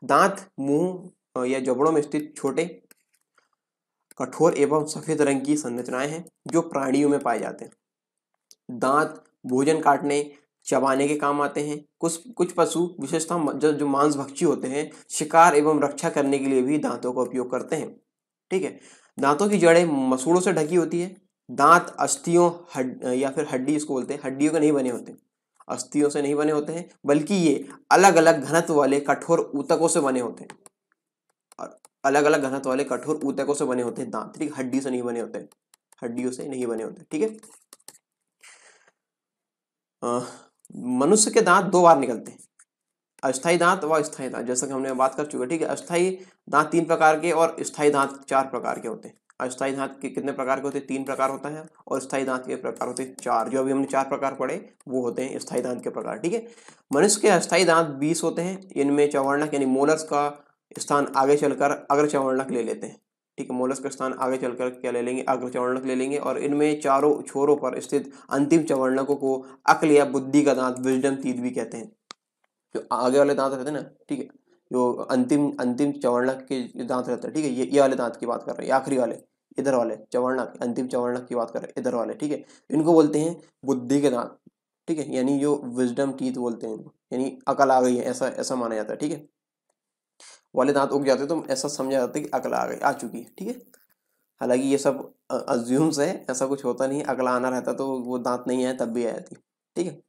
A: दांत मुंह या जबड़ों में स्थित छोटे कठोर एवं सफ़ेद रंग की संरचनाएं हैं जो प्राणियों में पाए जाते हैं दांत भोजन काटने चबाने के काम आते हैं कुछ कुछ पशु विशेषतः जो, जो मांसभक्षी होते हैं शिकार एवं रक्षा करने के लिए भी दांतों का उपयोग करते हैं ठीक है दांतों की जड़ें मसूड़ों से ढकी होती है दांत अस्थियों हड या फिर हड्डी इसको बोलते हैं हड्डियों के नहीं बने होते अस्थियों से नहीं बने होते हैं बल्कि ये अलग अलग घनत्व वाले कठोर ऊतकों से बने होते हैं और अलग अलग घनत्व वाले कठोर ऊतकों से बने होते हैं दांत ठीक हड्डी से नहीं बने होते हड्डियों से नहीं बने होते ठीक है मनुष्य के दांत दो बार निकलते हैं अस्थायी दांत व स्थायी दांत जैसा कि हमने बात कर चुके ठीक है अस्थायी दांत तीन प्रकार के और स्थाई दांत चार प्रकार के होते हैं अस्थायी दांत के कितने प्रकार के होते हैं तीन प्रकार होता है और स्थाई दांत के प्रकार होते हैं चार जो अभी हमने चार प्रकार पढ़े वो होते हैं स्थायी दांत के प्रकार ठीक है मनुष्य के अस्थायी दांत बीस होते हैं इनमें चवर्णक यानी मोलर्स का स्थान आगे चलकर अग्र चवर्णक ले लेते हैं ठीक है मोलस्क स्थान आगे चलकर क्या ले लेंगे अग्र चवर्णक ले लेंगे और इनमें चारों छोरों पर स्थित अंतिम चवर्णकों को अकल या बुद्धि का दांत विजडम तीत भी कहते हैं जो आगे वाले दांत रहते हैं ना ठीक है जो अंतिम अंतिम चवर्णक के दांत रहते हैं ठीक है ये ये वाले दांत की बात कर रहे हैं आखिरी वाले इधर वाले चवर्णक अंतिम चवर्णक की बात कर रहे हैं इधर वाले ठीक है इनको बोलते हैं बुद्धि के दांत ठीक है यानी जो विजडम टीथ बोलते हैं यानी अकल आ गई है ऐसा ऐसा माना जाता है ठीक है वाले दांत उग जाते तो ऐसा समझा जाता है कि अकल आ गई आ चुकी है ठीक है हालांकि ये सब अज्यूम्स है ऐसा कुछ होता नहीं अकल आना रहता तो वो दांत नहीं आए तब भी आ जाती ठीक है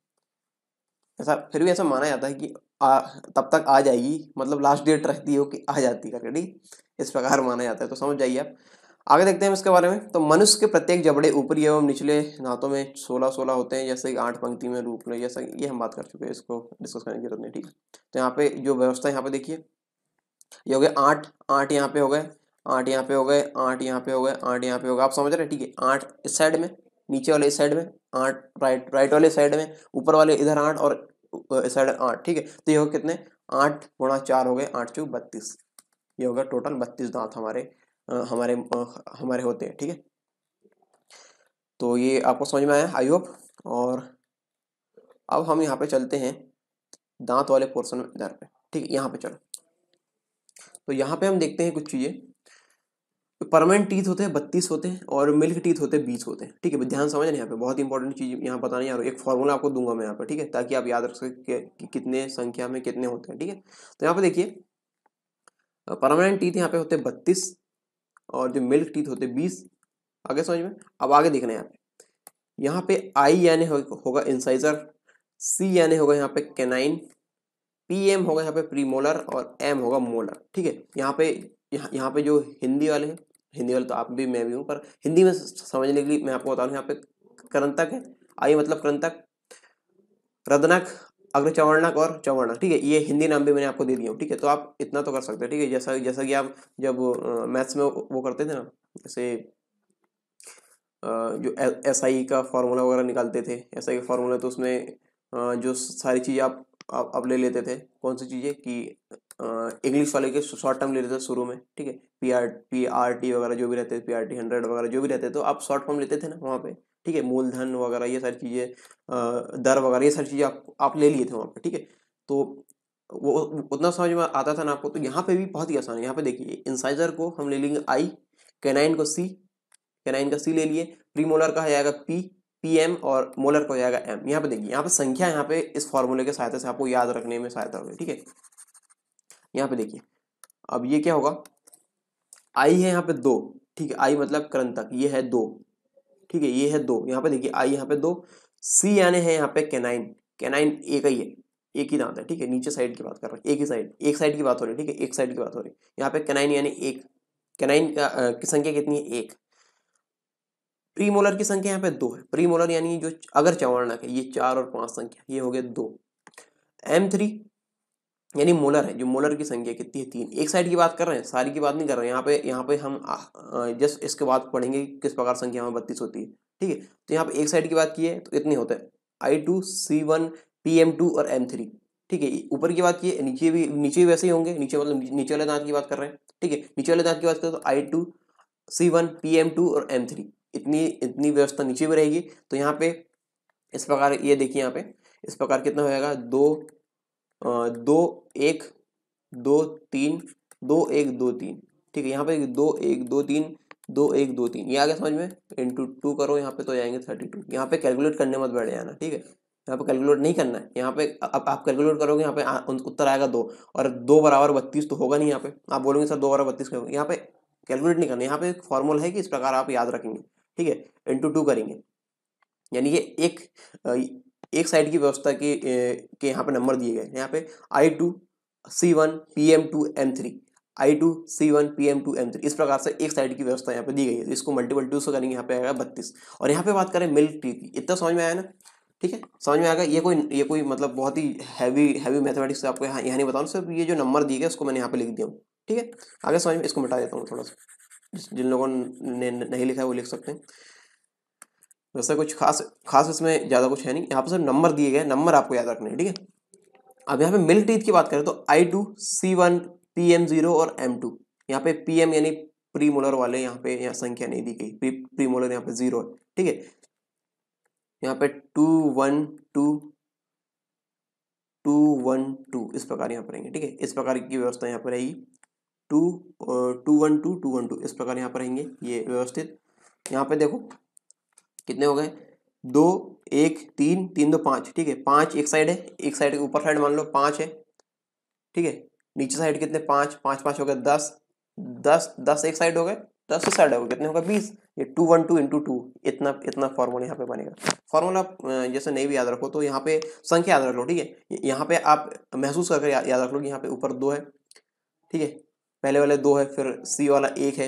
A: ऐसा फिर भी ऐसा माना जाता है कि आ, तब तक आ जाएगी मतलब लास्ट डेट रहती हो कि आ जाती करके ठीक इस प्रकार माना जाता है तो समझ जाइए आप आगे देखते हैं इसके बारे में तो मनुष्य के प्रत्येक जबड़े ऊपरी एवं निचले नातों में सोलह सोलह होते हैं जैसे आठ पंक्ति में रूप लो जैसा ये हम बात कर चुके हैं इसको डिस्कस करने की जरूरत नहीं ठीक है तो यहाँ पे जो व्यवस्था यहाँ पे देखिए ये हो गए आठ आठ यहाँ पे हो गए आठ यहाँ पे हो गए आठ यहाँ पे हो गए आठ यहाँ पे हो गए आप समझ रहे ठीक है आठ इस साइड में नीचे वाले इस साइड में आठ राइट राइट वाले साइड में ऊपर वाले इधर आठ और इस साइड आठ ठीक है तो ये हो कितने आठ गुणा चार हो गए आठ चौ बत्तीस ये होगा टोटल बत्तीस दांत हमारे हमारे हमारे होते हैं ठीक है तो ये आपको समझ में आया आई होप और अब हम यहाँ पे चलते हैं दांत वाले पोर्सन में इधर पे ठीक है यहाँ पे चलो तो यहाँ पे हम देखते हैं कुछ चीज़ें तो परमानेंट टीथ होते हैं बत्तीस होते हैं और मिल्क टीथ होते हैं बीस होते हैं ठीक है ध्यान समझना यहाँ पे बहुत इंपॉर्टेंट चीज़ यहाँ बताने यार एक फॉर्मूला आपको दूंगा मैं यहाँ पे ठीक है ताकि आप याद रख सकें कि कितने संख्या में कितने होते हैं ठीक है तो यहाँ पे देखिए परमानेंट टीथ यहाँ पे होते हैं बत्तीस और जो मिल्क टीथ होते हैं बीस आगे समझ में अब आगे देखना है यहाँ पे यहाँ पे आई यानी होगा इंसाइजर सी यानी होगा यहाँ पे केनाइन पी एम होगा यहाँ पे प्री मोलर और एम होगा मोलर ठीक है यहाँ पे यहाँ यहाँ पे जो हिंदी वाले हैं हिंदी वाले तो आप भी मैं भी हूँ पर हिंदी में समझने के लिए मैं आपको बता रहा यहाँ पे करंतक है आई मतलब करंतक रदनक अग्रचवर्णक और चवर्णक ठीक है ये हिंदी नाम भी मैंने आपको दे दिया हूँ ठीक है तो आप इतना तो कर सकते हैं ठीक है जैसा जैसा कि आप जब मैथ्स में वो करते थे ना जैसे जो एस आई का फार्मूला वगैरह निकालते थे एस आई का फार्मूला तो उसमें जो सारी चीज़ आप अब ले लेते थे कौन सी चीज़ें कि इंग्लिश वाले के शॉर्ट टर्म ले लेते थे शुरू में ठीक है P R P R T वगैरह जो भी रहते थे पी आर टी हंड्रेड वगैरह जो भी रहते तो आप शॉर्ट फॉर्म लेते थे ना वहाँ पे ठीक है मूलधन वगैरह ये सारी चीज़ें दर वगैरह ये सारी चीज़ें आप आप ले लिए थे वहाँ पे ठीक है तो वो उतना समझ में आता था ना आपको तो यहाँ पे भी बहुत ही आसान है यहाँ पे देखिए इंसाइजर को हम ले लेंगे आई कैनाइन को सी कैनाइन का सी ले लिए प्रीमोलर का है जाएगा पी पी एम और मोलर को जाएगा एम यहाँ पे देखिए यहाँ पे संख्या यहाँ पे इस फॉर्मूले के सहायता से आपको याद रखने में सहायता होगी ठीक है यहाँ पे देखिए अब ये क्या होगा आई है यहाँ पे दो ठीक है आई मतलब क्रंतक ये है दो ठीक है ये है दो यहाँ पे देखिए आई यहाँ पे दो सी आने हैं यहाँ पे कैनाइन कैनाइन एक ही है एक ही दांत है ठीक है नीचे साइड की बात कर रहा हूँ एक ही साइड एक साइड की बात हो रही है ठीक है एक साइड की बात हो रही है यहाँ पे कैनाइन यानी एक कैनाइन की संख्या कितनी है एक प्री मोलर की संख्या यहाँ पे दो है प्री मोलर यानी जो अगर चवर्णक है ये चार और पांच संख्या ये हो गए दो एम थ्री यानी मोलर है जो मोलर की संख्या कितनी है तीन एक साइड की बात कर रहे हैं सारी की बात नहीं कर रहे हैं यहाँ पे यहाँ पे हम जस्ट इसके बाद पढ़ेंगे किस प्रकार संख्या में बत्तीस होती है ठीक है तो यहाँ पे एक साइड की बात की है तो इतनी होते हैं I two C one P M two और एम थ्री ठीक है ऊपर की बात की है नीचे भी नीचे भी वैसे ही होंगे नीचे मतलब नीचे वाले दांत की बात कर रहे हैं ठीक है नीचे वाले दांत की बात करें तो I two C one P M two और एम थ्री इतनी इतनी व्यवस्था नीचे भी रहेगी तो यहाँ पे इस प्रकार ये देखिए यहाँ पे इस प्रकार कितना होएगा दो आ, दो एक दो तीन दो एक दो तीन ठीक है यहाँ पे दो एक दो तीन दो एक दो तीन ये आ गया समझ में इंटू टू करो यहाँ पे तो जाएंगे थर्टी टू यहाँ पे कैलकुलेट करने मत बैठ जाना ठीक है यहाँ पे कैलकुलेट नहीं करना है यहाँ पे आप आप कैलकुलेट करोगे यहाँ पे उत्तर आएगा दो और दो बराबर बत्तीस तो होगा नहीं यहाँ पे आप बोलोगे सर दो बराबर बत्तीस यहाँ पे कैलकुलेट नहीं करना यहाँ पे फॉर्मूला है कि इस प्रकार आप याद रखेंगे ठीक है इंटू टू करेंगे यानी ये एक एक साइड की व्यवस्था के के यहाँ पे नंबर दिए गए यहाँ पे I two C one P M two M three I two C one P M two M three इस प्रकार से एक साइड की व्यवस्था यहाँ पे दी गई है तो इसको मल्टीपल टू से करेंगे यहाँ पे आएगा बत्तीस और यहाँ पे बात करें मिल्क ट्री की इतना समझ में आया ना ठीक है समझ में आएगा ये कोई ये कोई मतलब बहुत ही हैवी हैवी मैथमेटिक्स से आपको यहाँ यहाँ नहीं बताऊँ सिर्फ ये जो नंबर दिए गए उसको मैंने यहाँ पे लिख दिया हूँ ठीक है आगे समझ में इसको मिटा देता हूँ थोड़ा सा जिन लोगों ने नहीं लिखा है वो लिख सकते हैं वैसे कुछ खास खास इसमें ज़्यादा कुछ है नहीं यहाँ पर सिर्फ नंबर दिए गए नंबर आपको याद रखने हैं ठीक है अब यहाँ पे मिल टीथ की बात करें तो I two C one P M zero और एम टू यहाँ पे पी एम यानी प्री मोलर वाले यहाँ पे यहाँ संख्या नहीं दी गई प्री प्री मोलर यहाँ पे जीरो है ठीक है यहाँ पे two one two two one two इस प्रकार यहाँ पर रहेंगे ठीक है इस प्रकार की व्यवस्था यहाँ पर रहेगी two two one two two one two इस प्रकार यहाँ पर रहेंगे ये व्यवस्थित यहाँ पे देखो कितने हो गए दो एक तीन तीन दो पाँच ठीक है पाँच एक साइड है एक साइड के ऊपर साइड मान लो पाँच है ठीक है नीचे साइड कितने पाँच पाँच पाँच हो गए दस दस दस एक साइड हो गए दस एक साइड हो गए कितने होगा बीस ये two one two into two इतना इतना फॉर्मूला यहाँ पे बनेगा फॉर्मूला जैसे नहीं भी याद रखो तो यहाँ पे संख्या याद रख लो ठीक है यहाँ पे आप महसूस करके याद रख लो कि यहाँ पे ऊपर दो है ठीक है पहले वाले दो है फिर सी वाला एक है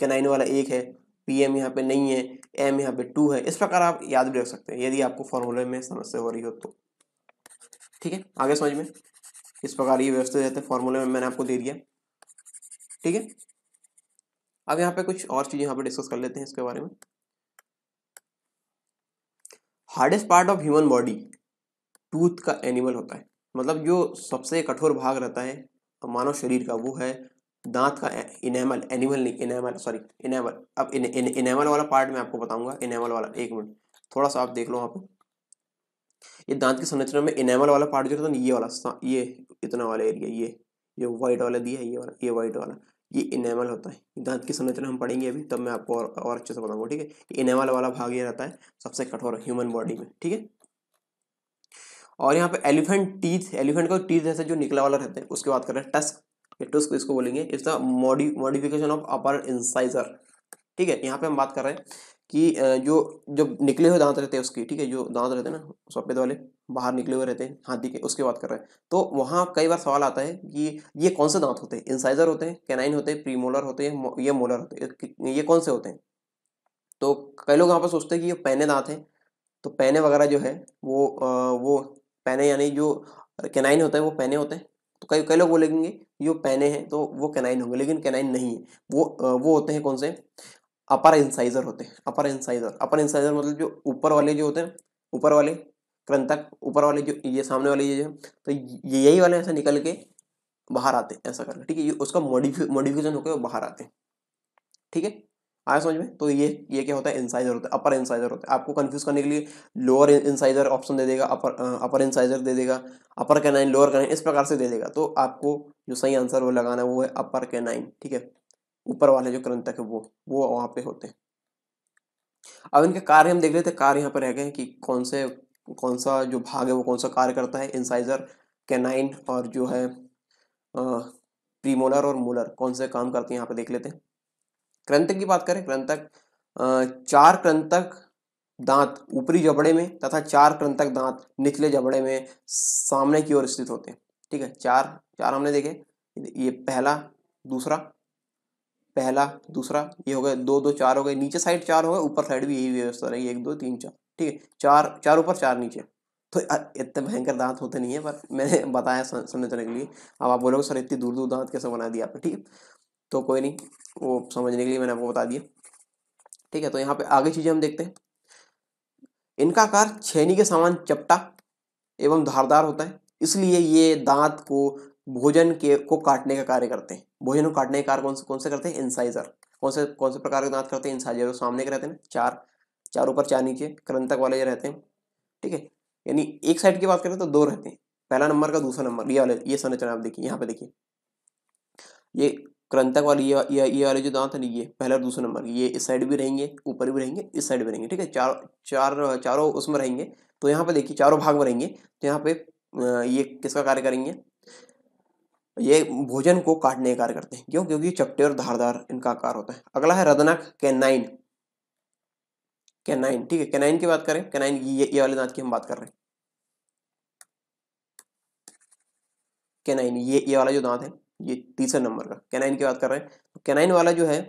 A: कैनाइन वाला एक है पी एम यहाँ पे नहीं है एम यहाँ पे टू है इस प्रकार आप याद भी रख सकते हैं यदि आपको फॉर्मूले में समस्या हो रही हो तो ठीक है आगे समझ में इस प्रकार ये व्यवस्था रहते हैं फॉर्मूले में मैंने आपको दे दिया ठीक है अब यहाँ पे कुछ और चीज़ यहाँ पे डिस्कस कर लेते हैं इसके बारे में hardest part of human body tooth का एनिमल होता है मतलब जो सबसे कठोर भाग रहता है मानव शरीर का वो है दांत का इनेमल एनिमल नहीं इनेमल सॉरी इनेमल अब इन, इन, इनेमल वाला पार्ट मैं आपको बताऊंगा इनेमल वाला एक मिनट थोड़ा सा आप देख लो आप ये दांत की संरचना में इनेमल वाला पार्ट जो रहता है ये वाला ये इतना वाला एरिया ये ये व्हाइट वाला दिया है ये वाला ये व्हाइट वाला ये इनेमल होता है दांत की संरचना हम पढ़ेंगे अभी तब मैं आपको और, और अच्छे से बताऊंगा ठीक है इनेमल वाला भाग ये रहता है सबसे कठोर ह्यूमन बॉडी में ठीक है और यहाँ पे एलिफेंट टीथ एलिफेंट का टीथ जैसे जो निकला वाला रहता है उसकी बात कर रहे हैं टस्क हिट्रोस तो इसको बोलेंगे is the modification of upper incisor ठीक है यहाँ पे हम बात कर रहे हैं कि जो जब निकले हुए दांत रहते हैं उसकी ठीक है जो दांत रहते हैं ना सफेद वाले बाहर निकले हुए रहते हैं हाथी के उसके बात कर रहे हैं तो वहाँ कई बार सवाल आता है कि ये कौन से दांत होते हैं इंसाइजर होते हैं कैनाइन होते हैं प्री मोलर होते हैं ये मोलर होते हैं ये कौन से होते हैं तो कई लोग यहाँ पर सोचते हैं कि ये पैने दांत हैं तो पैने वगैरह जो है वो आ, वो पैने यानी जो कैनाइन होते हैं वो पैने होते हैं तो कई कई लोग बोलेंगे ये पैने हैं तो वो कैनाइन होंगे लेकिन कैनाइन नहीं है वो वो होते हैं कौन से अपर इंसाइजर होते हैं अपर इंसाइजर अपर इंसाइजर मतलब जो ऊपर वाले जो होते हैं ऊपर वाले क्रंतक ऊपर वाले जो ये सामने वाले ये जो तो ये यही वाले ऐसे निकल के बाहर आते हैं ऐसा करके ठीक है ये उसका मॉडिफिकेशन होकर बाहर आते हैं ठीक है आया समझ में तो ये ये क्या होता है इंसाइजर होता है अपर इंसाइजर होता है आपको कंफ्यूज करने के लिए लोअर इंसाइजर ऑप्शन दे देगा अपर अपर इंसाइजर दे देगा अपर के नाइन लोअर के नाइन इस प्रकार से दे देगा तो आपको जो सही आंसर वो लगाना है वो है अपर के नाइन ठीक है ऊपर वाले जो क्रंतक है वो वो वहाँ पे होते हैं अब इनके कार्य हम देख रहे थे कार्य यहाँ पर रह गए कि कौन से कौन सा जो भाग है वो कौन सा कार्य करता है इंसाइजर कैनाइन और जो है प्रीमोलर और मोलर कौन से काम करते हैं यहाँ पे देख लेते हैं क्रंतक की बात करें क्रंतक चार क्रंतक दांत ऊपरी जबड़े में तथा चार क्रंतक दांत निचले जबड़े में सामने की ओर स्थित होते हैं ठीक है चार चार हमने देखे ये पहला दूसरा पहला दूसरा ये हो गए दो दो चार हो गए नीचे साइड चार हो गए ऊपर साइड भी यही व्यवस्था रही एक दो तीन चार ठीक है चार चार ऊपर चार नीचे तो इतने भयंकर दांत होते नहीं है पर मैंने बताया समझने के लिए अब आप बोलोगे सर इतनी दूर दूर दांत कैसे बना दिया आपने ठीक है तो कोई नहीं वो समझने के लिए मैंने आपको बता दिया ठीक है तो यहाँ पे आगे चीज़ें हम देखते हैं इनका आकार छेनी के समान चपटा एवं धारदार होता है इसलिए ये दांत को भोजन के को काटने का कार्य करते हैं भोजन को काटने का कार्य कौन से कौन से करते हैं इंसाइजर कौन से कौन से प्रकार के दांत करते हैं इंसाइजर जो सामने के रहते हैं चार चार ऊपर चार नीचे क्रंतक वाले जो रहते हैं ठीक है यानी एक साइड की बात करें तो दो रहते हैं पहला नंबर का दूसरा नंबर ये वाले ये संरचना आप देखिए यहाँ पे देखिए ये क्रंतक वाली ये ये ये वाले जो दांत है ये पहले और दूसरे नंबर ये इस साइड भी रहेंगे ऊपर भी रहेंगे इस साइड भी रहेंगे ठीक है चार चार चारों उसमें रहेंगे तो यहाँ पे देखिए चारों भाग में रहेंगे तो यहाँ पे ये किसका कार्य करेंगे ये भोजन को काटने का कार्य करते हैं क्यों क्योंकि चपटे और धारदार इनका आकार होता है अगला है रदनक कैनाइन कैनाइन ठीक है कैनाइन की बात करें कैनाइन ये ये वाले दांत की हम बात कर रहे हैं कैनाइन ये ये वाला जो दांत है ये तीसरे नंबर का कैनाइन की बात कर रहे हैं तो कैनाइन वाला जो है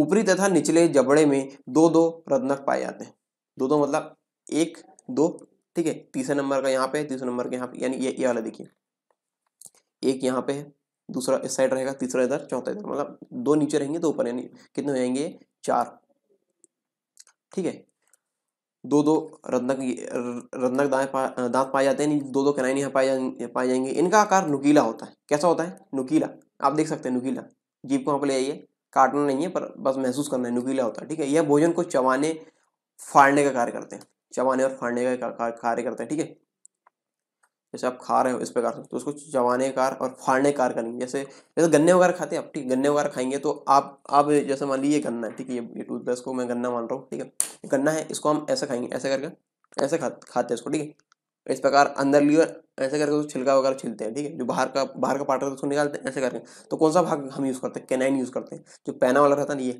A: ऊपरी तथा निचले जबड़े में दो दो रत्नक पाए जाते हैं दो दो मतलब एक दो ठीक है तीसरे नंबर का यहाँ पे तीसरे नंबर का यहाँ पे यानी ये ये वाला देखिए एक यहाँ पे है दूसरा इस साइड रहेगा तीसरा इधर चौथा इधर मतलब दो नीचे रहेंगे तो ऊपर यानी कितने हो जाएंगे चार ठीक है दो दो रत्नक रत्नक दांत पाए जाते हैं दो दो कनाइन नहीं पाए पाए जाएंगे इनका आकार नुकीला होता है कैसा होता है नुकीला आप देख सकते हैं नुकीला जीप को वहाँ पर ले आइए काटना नहीं है पर बस महसूस करना है नुकीला होता है ठीक है यह भोजन को चबाने फाड़ने का कार्य करते हैं चबाने और फाड़ने का कार्य करते हैं ठीक है जैसे आप खा रहे हो इस प्रकार से तो उसको चबाने कार और फाड़ने कार करेंगे जैसे जैसे गन्ने वगैरह खाते हैं आप ठीक गन्ने वगैरह खाएंगे तो आप आप जैसे मान लीजिए गन्ना है ठीक है ये, ये टूथब्रश को मैं गन्ना मान रहा हूँ ठीक है गन्ना है इसको हम ऐसे खाएंगे ऐसे करके ऐसे खा खाते हैं इसको ठीक है इस प्रकार अंदर लिए ऐसे करके उसको छिलका वगैरह छिलते हैं ठीक है जो बाहर का बाहर का पार्ट रहता है उसको निकालते हैं ऐसे करके तो कौन सा भाग हम यूज़ करते हैं केनाइन यूज़ करते हैं जो पैना वाला रहता है ना ये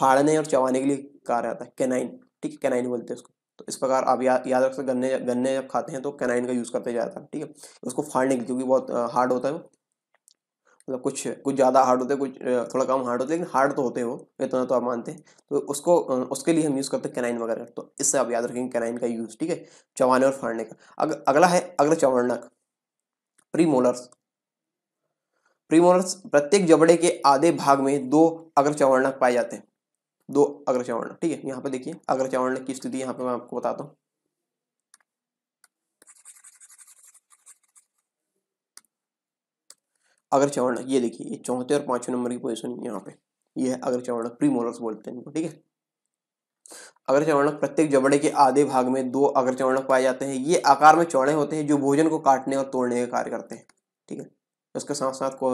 A: फाड़ने और चबाने के लिए कार रहता है केनाइन ठीक है केनाइन बोलते हैं उसको तो इस प्रकार आप या, याद रख सकते गन्ने गन्ने जब खाते हैं तो कैनाइन का यूज़ करते जाता है ठीक है उसको फाड़ने के क्योंकि बहुत हार्ड होता है मतलब कुछ कुछ ज़्यादा हार्ड होते हैं कुछ थोड़ा कम हार्ड होते हैं लेकिन हार्ड तो होते हैं वो इतना तो आप मानते हैं तो उसको उसके लिए हम यूज़ करते हैं कैनाइन वगैरह तो इससे आप याद रखेंगे कैनाइन का यूज़ ठीक है चवाने और फाड़ने का अग, अगला है चवर्णक प्रीमोलर्स प्रीमोलर्स प्रत्येक जबड़े के आधे भाग में दो चवर्णक पाए जाते हैं दो अग्रचवर्ण ठीक है यहाँ पे देखिए अग्रचवर्ण की स्थिति यहाँ पे मैं आपको बताता हूँ अग्रचवर्ण ये देखिए ये चौथे और पांचवें नंबर की पोजीशन यहाँ पे ये है अग्रचवर्ण प्रीमोलर्स बोलते हैं इनको ठीक है अग्रचवर्णक प्रत्येक जबड़े के आधे भाग में दो चवर्ण पाए जाते हैं ये आकार में चौड़े होते हैं जो भोजन को काटने और तोड़ने का कार्य करते हैं ठीक है उसके साथ साथ को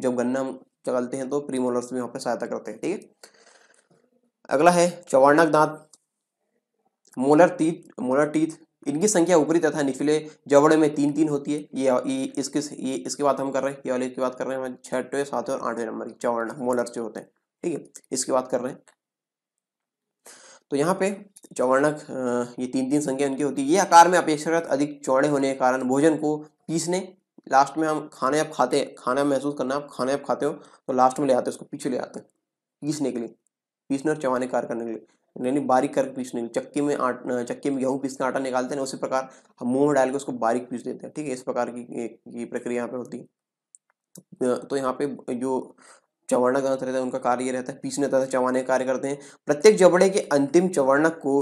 A: जब गन्ना चलते हैं तो प्रीमोलर्स भी यहाँ पे सहायता करते हैं ठीक है अगला है चौवर्णक दांत मोलर तीत मोलर टीथ इनकी संख्या ऊपरी तथा निचले जबड़े में तीन तीन होती है ये ये इसके ये इसके बात हम कर रहे हैं ये वाले की बात कर रहे हैं छठवें सातवें और आठवें नंबर की चौवर्णक मोलर जो होते हैं ठीक है इसकी बात कर रहे हैं तो यहाँ पे चौवर्णक ये तीन तीन संख्या इनकी होती है ये आकार में अपेक्षाकृत अधिक चौड़े होने के कारण भोजन को पीसने लास्ट में हम खाने आप खाते खाना महसूस करना आप खाने आप खाते हो तो लास्ट में ले आते हैं उसको पीछे ले आते हैं पीसने के लिए पीसने और चबाने कार्य करने के लिए यानी बारीक कर पीसने के लिए चक्की में आट चक्की में गेहूँ पीस कर आटा निकालते हैं उसी प्रकार हम मुँह में डाल के उसको बारीक पीस देते हैं ठीक है इस प्रकार की, की प्रक्रिया यहाँ पर होती है तो यहाँ पे जो चवर्णक रहता है उनका कार्य ये रहता है पीसने तथा चवाने कार्य करते हैं प्रत्येक जबड़े के अंतिम चवर्णक को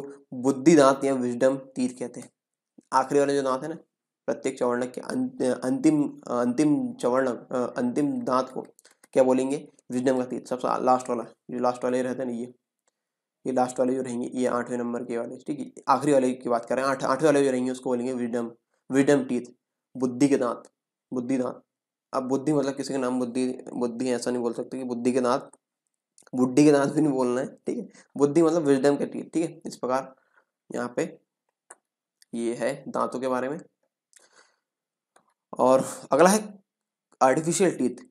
A: बुद्धि दांत या विजडम तीर कहते हैं आखिरी वाले जो दांत है ना प्रत्येक चवर्णक के अं, अंतिम अंतिम चवर्णक अंतिम दांत को क्या बोलेंगे विजडम का तीन सबसे लास्ट वाला जो लास्ट वाले रहते हैं ये ये लास्ट वाले जो रहेंगे ये आठवें नंबर के वाले ठीक है आखिरी वाले की बात कर रहे हैं आठ आठवें वाले जो रहेंगे उसको बोलेंगे विडम विडम टीथ बुद्धि के दांत बुद्धि दांत अब बुद्धि मतलब किसी का नाम बुद्धि बुद्धि ऐसा नहीं बोल सकते कि बुद्धि के दांत बुद्धि के दांत भी नहीं बोलना है ठीक है बुद्धि मतलब विजडम के टीथ ठीक है इस प्रकार यहाँ पे ये है दांतों के बारे में और अगला है आर्टिफिशियल टीथ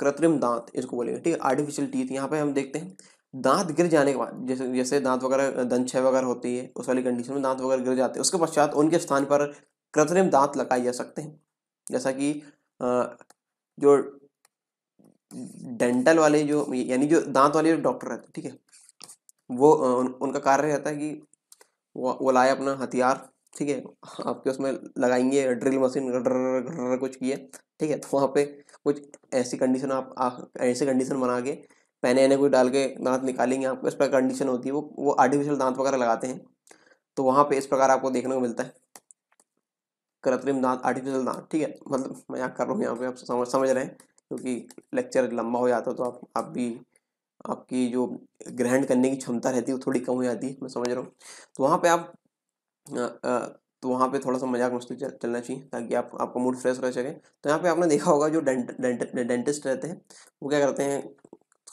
A: कृत्रिम दांत इसको बोलेंगे ठीक है आर्टिफिशियल टीथ यहाँ पे हम देखते हैं दांत गिर जाने के बाद जैसे जैसे दांत वगैरह दंछय वगैरह होती है उस वाली कंडीशन में दांत वगैरह गिर जाते हैं उसके पश्चात उनके स्थान पर कृत्रिम दांत लगाए जा सकते हैं जैसा कि जो डेंटल वाले जो यानी जो दांत वाले जो डॉक्टर रहते हैं ठीक है वो उनका कार्य रहता है कि वो वो लाए अपना हथियार ठीक है आपके उसमें लगाएंगे ड्रिल मशीन कुछ किए ठीक है तो वहाँ पे कुछ ऐसी कंडीशन आप ऐसी कंडीशन बना के पहने ऐने कुछ डाल के दांत निकालेंगे आपको इस प्रकार कंडीशन होती है वो वो आर्टिफिशियल दांत वगैरह लगाते हैं तो वहाँ पे इस प्रकार आपको देखने को मिलता है कृत्रिम दांत आर्टिफिशियल दांत ठीक है मतलब मैं यहाँ कर रहा हूँ यहाँ पे आप समझ समझ रहे हैं क्योंकि लेक्चर लंबा हो जाता है तो आप आप भी आपकी जो ग्रहण करने की क्षमता रहती है वो थोड़ी कम हो जाती है मैं समझ रहा हूँ तो वहाँ पे आप तो वहाँ पे थोड़ा सा मजाक मस्ती चलना चाहिए ताकि आप आपका मूड फ्रेश रह सके तो यहाँ पे आपने देखा होगा जो डेंट, डेंट, डेंटिस्ट रहते हैं वो क्या करते हैं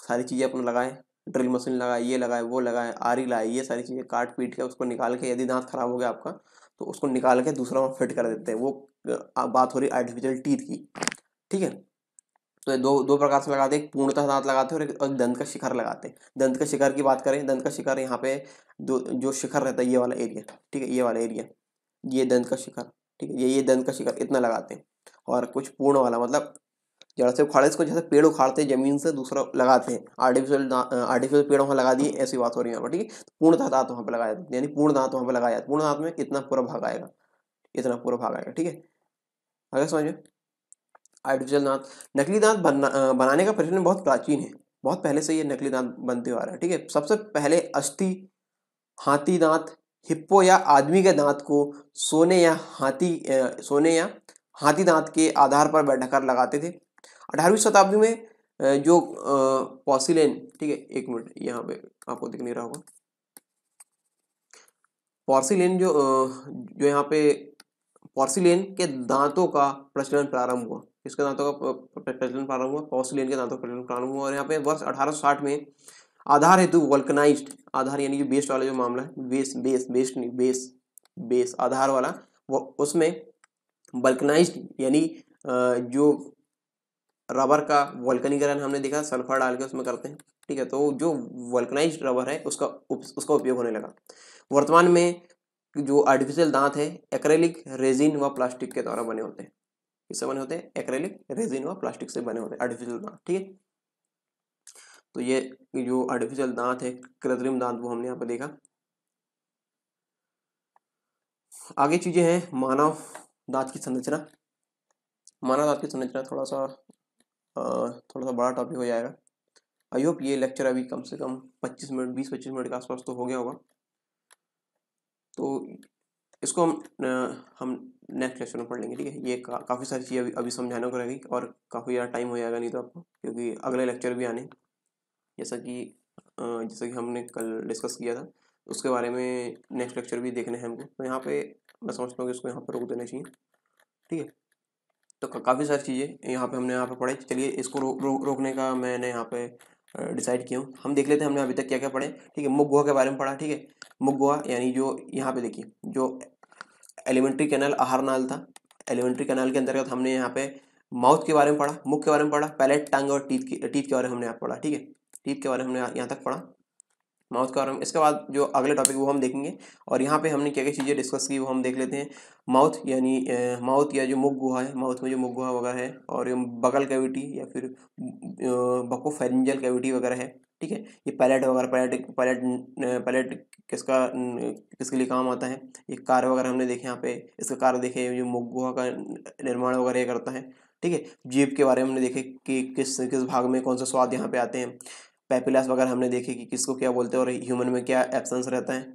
A: सारी चीज़ें अपने लगाए ड्रिल मशीन लगाए ये लगाए वो लगाए आरी लाए ये सारी चीज़ें काट पीट के उसको निकाल के यदि दांत खराब हो गया आपका तो उसको निकाल के दूसरा वहाँ फिट कर देते हैं वो बात हो रही आर्टिफिशियल टीथ की ठीक है तो दो दो प्रकार से लगाते हैं एक पूर्णतः दांत लगाते हैं और एक दंत का शिखर लगाते हैं दंत का शिखर की बात करें दंत का शिखर यहाँ पे दो जो शिखर रहता है ये वाला एरिया ठीक है ये वाला एरिया ये दंत का शिखर ठीक है ये ये दंत का शिखर इतना लगाते हैं और कुछ पूर्ण वाला मतलब जड़ से उखाड़े इसको जैसे पेड़ उखाड़ते हैं जमीन से दूसरा लगाते हैं आर्टिफिशियल आर्टिफिशियल पेड़ वहाँ लगा दिए ऐसी बात हो रही है यहाँ पर ठीक है पूर्ण दांत वहाँ पर लगाया जाता है यानी पूर्ण दांत वहाँ पर लगाया जाता है पूर्ण दांत में इतना पूरा भाग आएगा इतना पूरा भाग आएगा ठीक है आगे समझ आर्टिफिशियल दांत नकली दांत बनना बनाने का प्रचलन बहुत प्राचीन है बहुत पहले से ये नकली दांत बनते हुआ रहा है ठीक है सबसे पहले अस्थि हाथी दांत हिप्पो या आदमी के दांत को सोने या हाथी सोने या हाथी दांत के आधार पर कर लगाते थे अठारहवीं शताब्दी में जो पॉसिलेन ठीक है एक मिनट यहाँ पे आपको दिख नहीं रहा होगा पॉर्सिलेन जो जो यहाँ पे पॉर्सिलेन के दांतों का प्रचलन प्रारंभ हुआ किसके दांतों का प्रचलन प्रारंभ हुआ पॉसिलियन के दांतों का प्रचलन प्रारंभ हुआ और यहाँ पे वर्ष 1860 में आधार हेतु वल्कनाइज्ड आधार यानी कि बेस्ट वाला जो मामला है बेस बेस बेस्ट नहीं बेस बेस आधार वाला वो उसमें वल्कनाइज्ड यानी जो रबर का वल्कनीकरण हमने देखा सल्फर डाल के उसमें करते हैं ठीक है तो जो वल्कनाइज रबर है उसका उप, उसका उपयोग होने लगा वर्तमान में जो आर्टिफिशियल दांत है एक्रेलिक रेजिन व प्लास्टिक के द्वारा बने होते हैं किससे बने होते हैं एक्रेलिक रेजिन व प्लास्टिक से बने होते हैं आर्टिफिशियल दांत ठीक है तो ये जो आर्टिफिशियल दांत है कृत्रिम दांत वो हमने यहाँ पर देखा आगे चीजें हैं मानव दांत की संरचना मानव दांत की संरचना थोड़ा सा थोड़ा सा बड़ा टॉपिक हो जाएगा आई होप ये लेक्चर अभी कम से कम 25 मिनट 20-25 मिनट के आसपास तो हो गया होगा तो इसको हम हम नेक्स्ट लेक्चर में पढ़ लेंगे ठीक है ये का, काफ़ी सारी चीज़ें अभी अभी समझाने को रहेगी और काफ़ी ज़्यादा टाइम हो जाएगा नहीं तो आपको क्योंकि अगले लेक्चर भी आने जैसा कि जैसा कि हमने कल डिस्कस किया था उसके बारे में नेक्स्ट लेक्चर भी देखने हैं हमको तो यहाँ पे मैं समझता हूँ कि इसको यहाँ पर रोक देना चाहिए ठीक है तो काफ़ी सारी चीज़ें यहाँ पर हमने यहाँ पर पढ़े चलिए इसको रोकने का मैंने यहाँ पर डिसाइड किया हूँ हम देख लेते हैं हमने अभी तक क्या क्या पढ़े ठीक है मुख गुहा के बारे में पढ़ा ठीक है मुख गुहा यानी जो यहाँ पे देखिए जो एलिमेंट्री कैनल आहार नाल था एलिमेंट्री कैनाल के अंतर्गत हमने यहाँ पे माउथ के बारे में पढ़ा मुख के बारे में पढ़ा पैलेट टंग और टीथ की टीथ के बारे में हमने यहाँ पढ़ा ठीक है टीथ के बारे में हमने यहाँ तक पढ़ा माउथ के बारे में इसके बाद जो अगले टॉपिक वो हम देखेंगे और यहाँ पे हमने क्या क्या चीज़ें डिस्कस की वो हम देख लेते हैं माउथ यानी माउथ या जो मुख गुहा है माउथ में जो मुख गुहा वगैरह है और बगल कैविटी या फिर बको फेरेंजल कैविटी वगैरह है ठीक है ये पैलेट वगैरह पैलेट पैलेट पैलेट किसका किसके लिए काम आता है ये कार वगैरह हमने देखे यहाँ पे इसका कार देखे जो मुगुआ का निर्माण वगैरह ये करता है ठीक है जीप के बारे में हमने देखे कि किस किस भाग में कौन से स्वाद यहाँ पे आते हैं पैपिलास वगैरह हमने देखे कि किसको क्या बोलते हैं और ह्यूमन में क्या एब्सेंस रहता है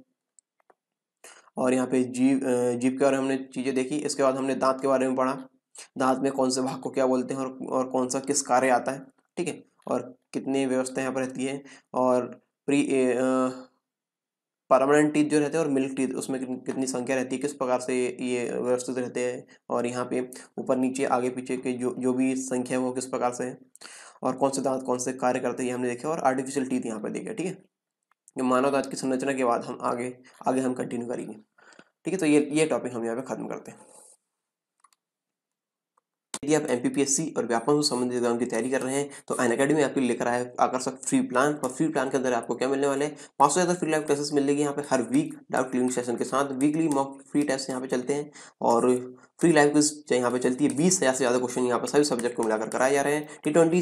A: और यहाँ पे जीप जीप के बारे में हमने चीज़ें देखी इसके बाद हमने दांत के बारे में पढ़ा दांत में कौन से भाग को क्या बोलते हैं और और कौन सा किस कार्य आता है ठीक है और कितनी व्यवस्था यहाँ पर रहती है और प्री परमानेंट टीथ जो रहते हैं और मिल्क टीथ उसमें कितनी संख्या रहती है किस प्रकार से ये व्यवस्थित रहते हैं और यहाँ पे ऊपर नीचे आगे पीछे के जो जो भी संख्या है वो किस प्रकार से है और कौन से दांत कौन से कार्य करते हैं ये हमने देखे और आर्टिफिशियल टीथ यहाँ पर देखे ठीक है ये मानव दांत की संरचना के बाद हम आगे आगे हम कंटिन्यू करेंगे ठीक है तो ये ये टॉपिक हम यहाँ पर ख़त्म करते हैं यदि आप एम और व्यापन से संबंधित एग्जाम की तैयारी कर रहे हैं तो एन अकेडमी आपके लेकर आए आकर्षक फ्री प्लान और फ्री प्लान के अंदर आपको क्या मिलने वाले हैं सौ सौ फ्री लाइव क्लासेस मिलेगी यहाँ पे हर वीक डाउट क्लिनिंग सेशन के साथ वीकली मॉक फ्री टेस्ट यहाँ पे चलते हैं और फ्री लाइव क्विज यहाँ पे चलती है बीस हज़ार से ज़्यादा क्वेश्चन यहाँ पर सभी सब्जेक्ट को मिलाकर कराए जा रहे हैं T twenty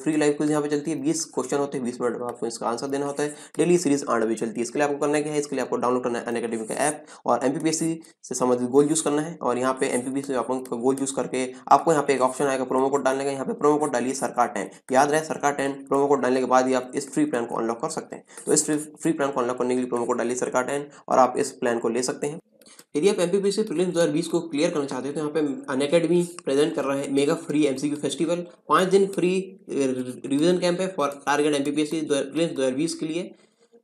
A: free live quiz यहाँ पे चलती है बीस क्वेश्चन होते हैं बीस मिनट में आपको इसका आंसर देना होता है डेली सीरीज आठ बजे चलती है इसके लिए आपको करना क्या है इसके लिए आपको डाउनलोड करना है अकेडमी का ऐप और एम से संबंधित गोल यूज़ करना है और यहाँ पे एम से गोल यूज़ करके आपको यहाँ पे एक ऑप्शन आएगा प्रोमो कोड डालने का यहाँ पे प्रोमो कोड डालिए सरकार टेन याद रहे सरकार टेन प्रोमो कोड डालने के बाद ही आप इस फ्री प्लान को अनलॉक कर सकते हैं तो इस फ्री प्लान को अनलॉक करने के लिए प्रोमो कोड डालिए सरकार टेन और आप इस प्लान को ले सकते हैं यदि आप एम पी प्रीलिम्स 2020 को क्लियर करना चाहते हो तो यहाँ पे अन अकेडमी प्रेजेंट कर रहा है मेगा फ्री एमसीक्यू फेस्टिवल पाँच दिन फ्री रिविजन कैंप है for target M P P S C prelims दो के लिए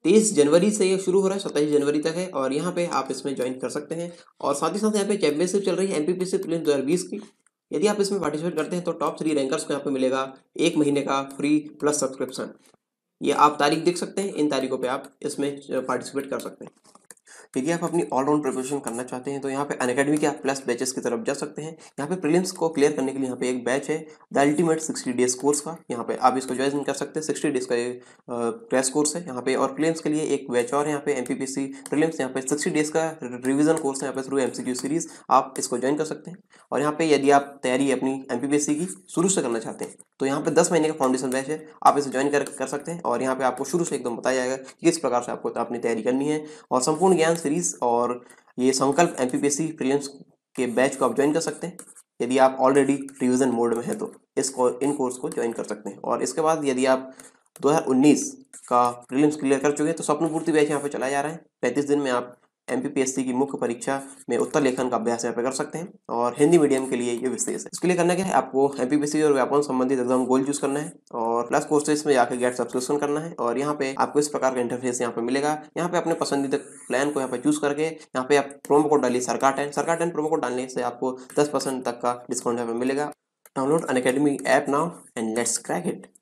A: तेईस जनवरी से ये शुरू हो रहा है सत्ताईस जनवरी तक है और यहाँ पे आप इसमें ज्वाइन कर सकते हैं और साथ ही साथ यहाँ पे चैंपियनशिप चल रही है M P P C prelims दो की यदि आप इसमें पार्टिसिपेट करते हैं तो टॉप थ्री रैंकर्स को यहाँ पे मिलेगा एक महीने का फ्री प्लस सब्सक्रिप्शन ये आप तारीख देख सकते हैं इन तारीखों पे आप इसमें पार्टिसिपेट uh, कर सकते हैं फिर आप अपनी ऑलराउंड प्रिपरेशन करना चाहते हैं तो यहाँ पे अनकेडमी के आप प्लस बैचेस की तरफ जा सकते हैं यहाँ पे प्रीलिम्स को क्लियर करने के लिए यहाँ पे एक बैच है the ultimate sixty days course का यहाँ पे आप इसको ज्वाइन कर सकते हैं सिक्सटी डेज का ये क्रैश कोर्स है यहाँ पे और प्रीलिम्स के लिए एक बैच और यहाँ पे एम पी प्रीलिम्स यहाँ पे सिक्सटी डेज का रिविजन कोर्स है यहाँ पे थ्रू एम सीरीज आप इसको ज्वाइन कर सकते हैं और यहाँ पे यदि आप तैयारी अपनी एम की शुरू से करना चाहते हैं तो यहाँ पे दस महीने का फाउंडेशन बैच है आप इसे ज्वाइन कर, सकते हैं और यहाँ पे आपको शुरू से एकदम बताया जाएगा कि किस प्रकार से आपको अपनी तैयारी करनी है और संपूर्ण ज्ञान सीरीज और ये संकल्प एम पी प्रीलिम्स के बैच को आप ज्वाइन कर सकते हैं यदि आप ऑलरेडी रिविजन मोड में हैं तो इस को, इन कोर्स को ज्वाइन कर सकते हैं और इसके बाद यदि आप 2019 का प्रीलिम्स क्लियर कर चुके हैं तो स्वप्न पूर्ति बैच यहाँ पे चलाया जा रहा है पैंतीस दिन में आप एम की मुख्य परीक्षा में उत्तर लेखन का अभ्यास यहाँ पे कर सकते हैं और हिंदी मीडियम के लिए ये विशेष है इसके लिए करना क्या है आपको एम और व्यापार संबंधित एग्जाम गोल चूज करना है और प्लस कोर्सेज में जाकर गेट सब्सक्रिप्शन करना है और यहाँ पे आपको इस प्रकार का इंटरफेस यहाँ पे मिलेगा यहाँ पे अपने पसंदीदा प्लान को यहाँ पे चूज करके यहाँ पे आप प्रोमो कोड डालिए सरकार टेन सरकार टेन प्रोमो कोड डालने से आपको दस तक का डिस्काउंट यहाँ पे मिलेगा download Unacademy app now and let's crack it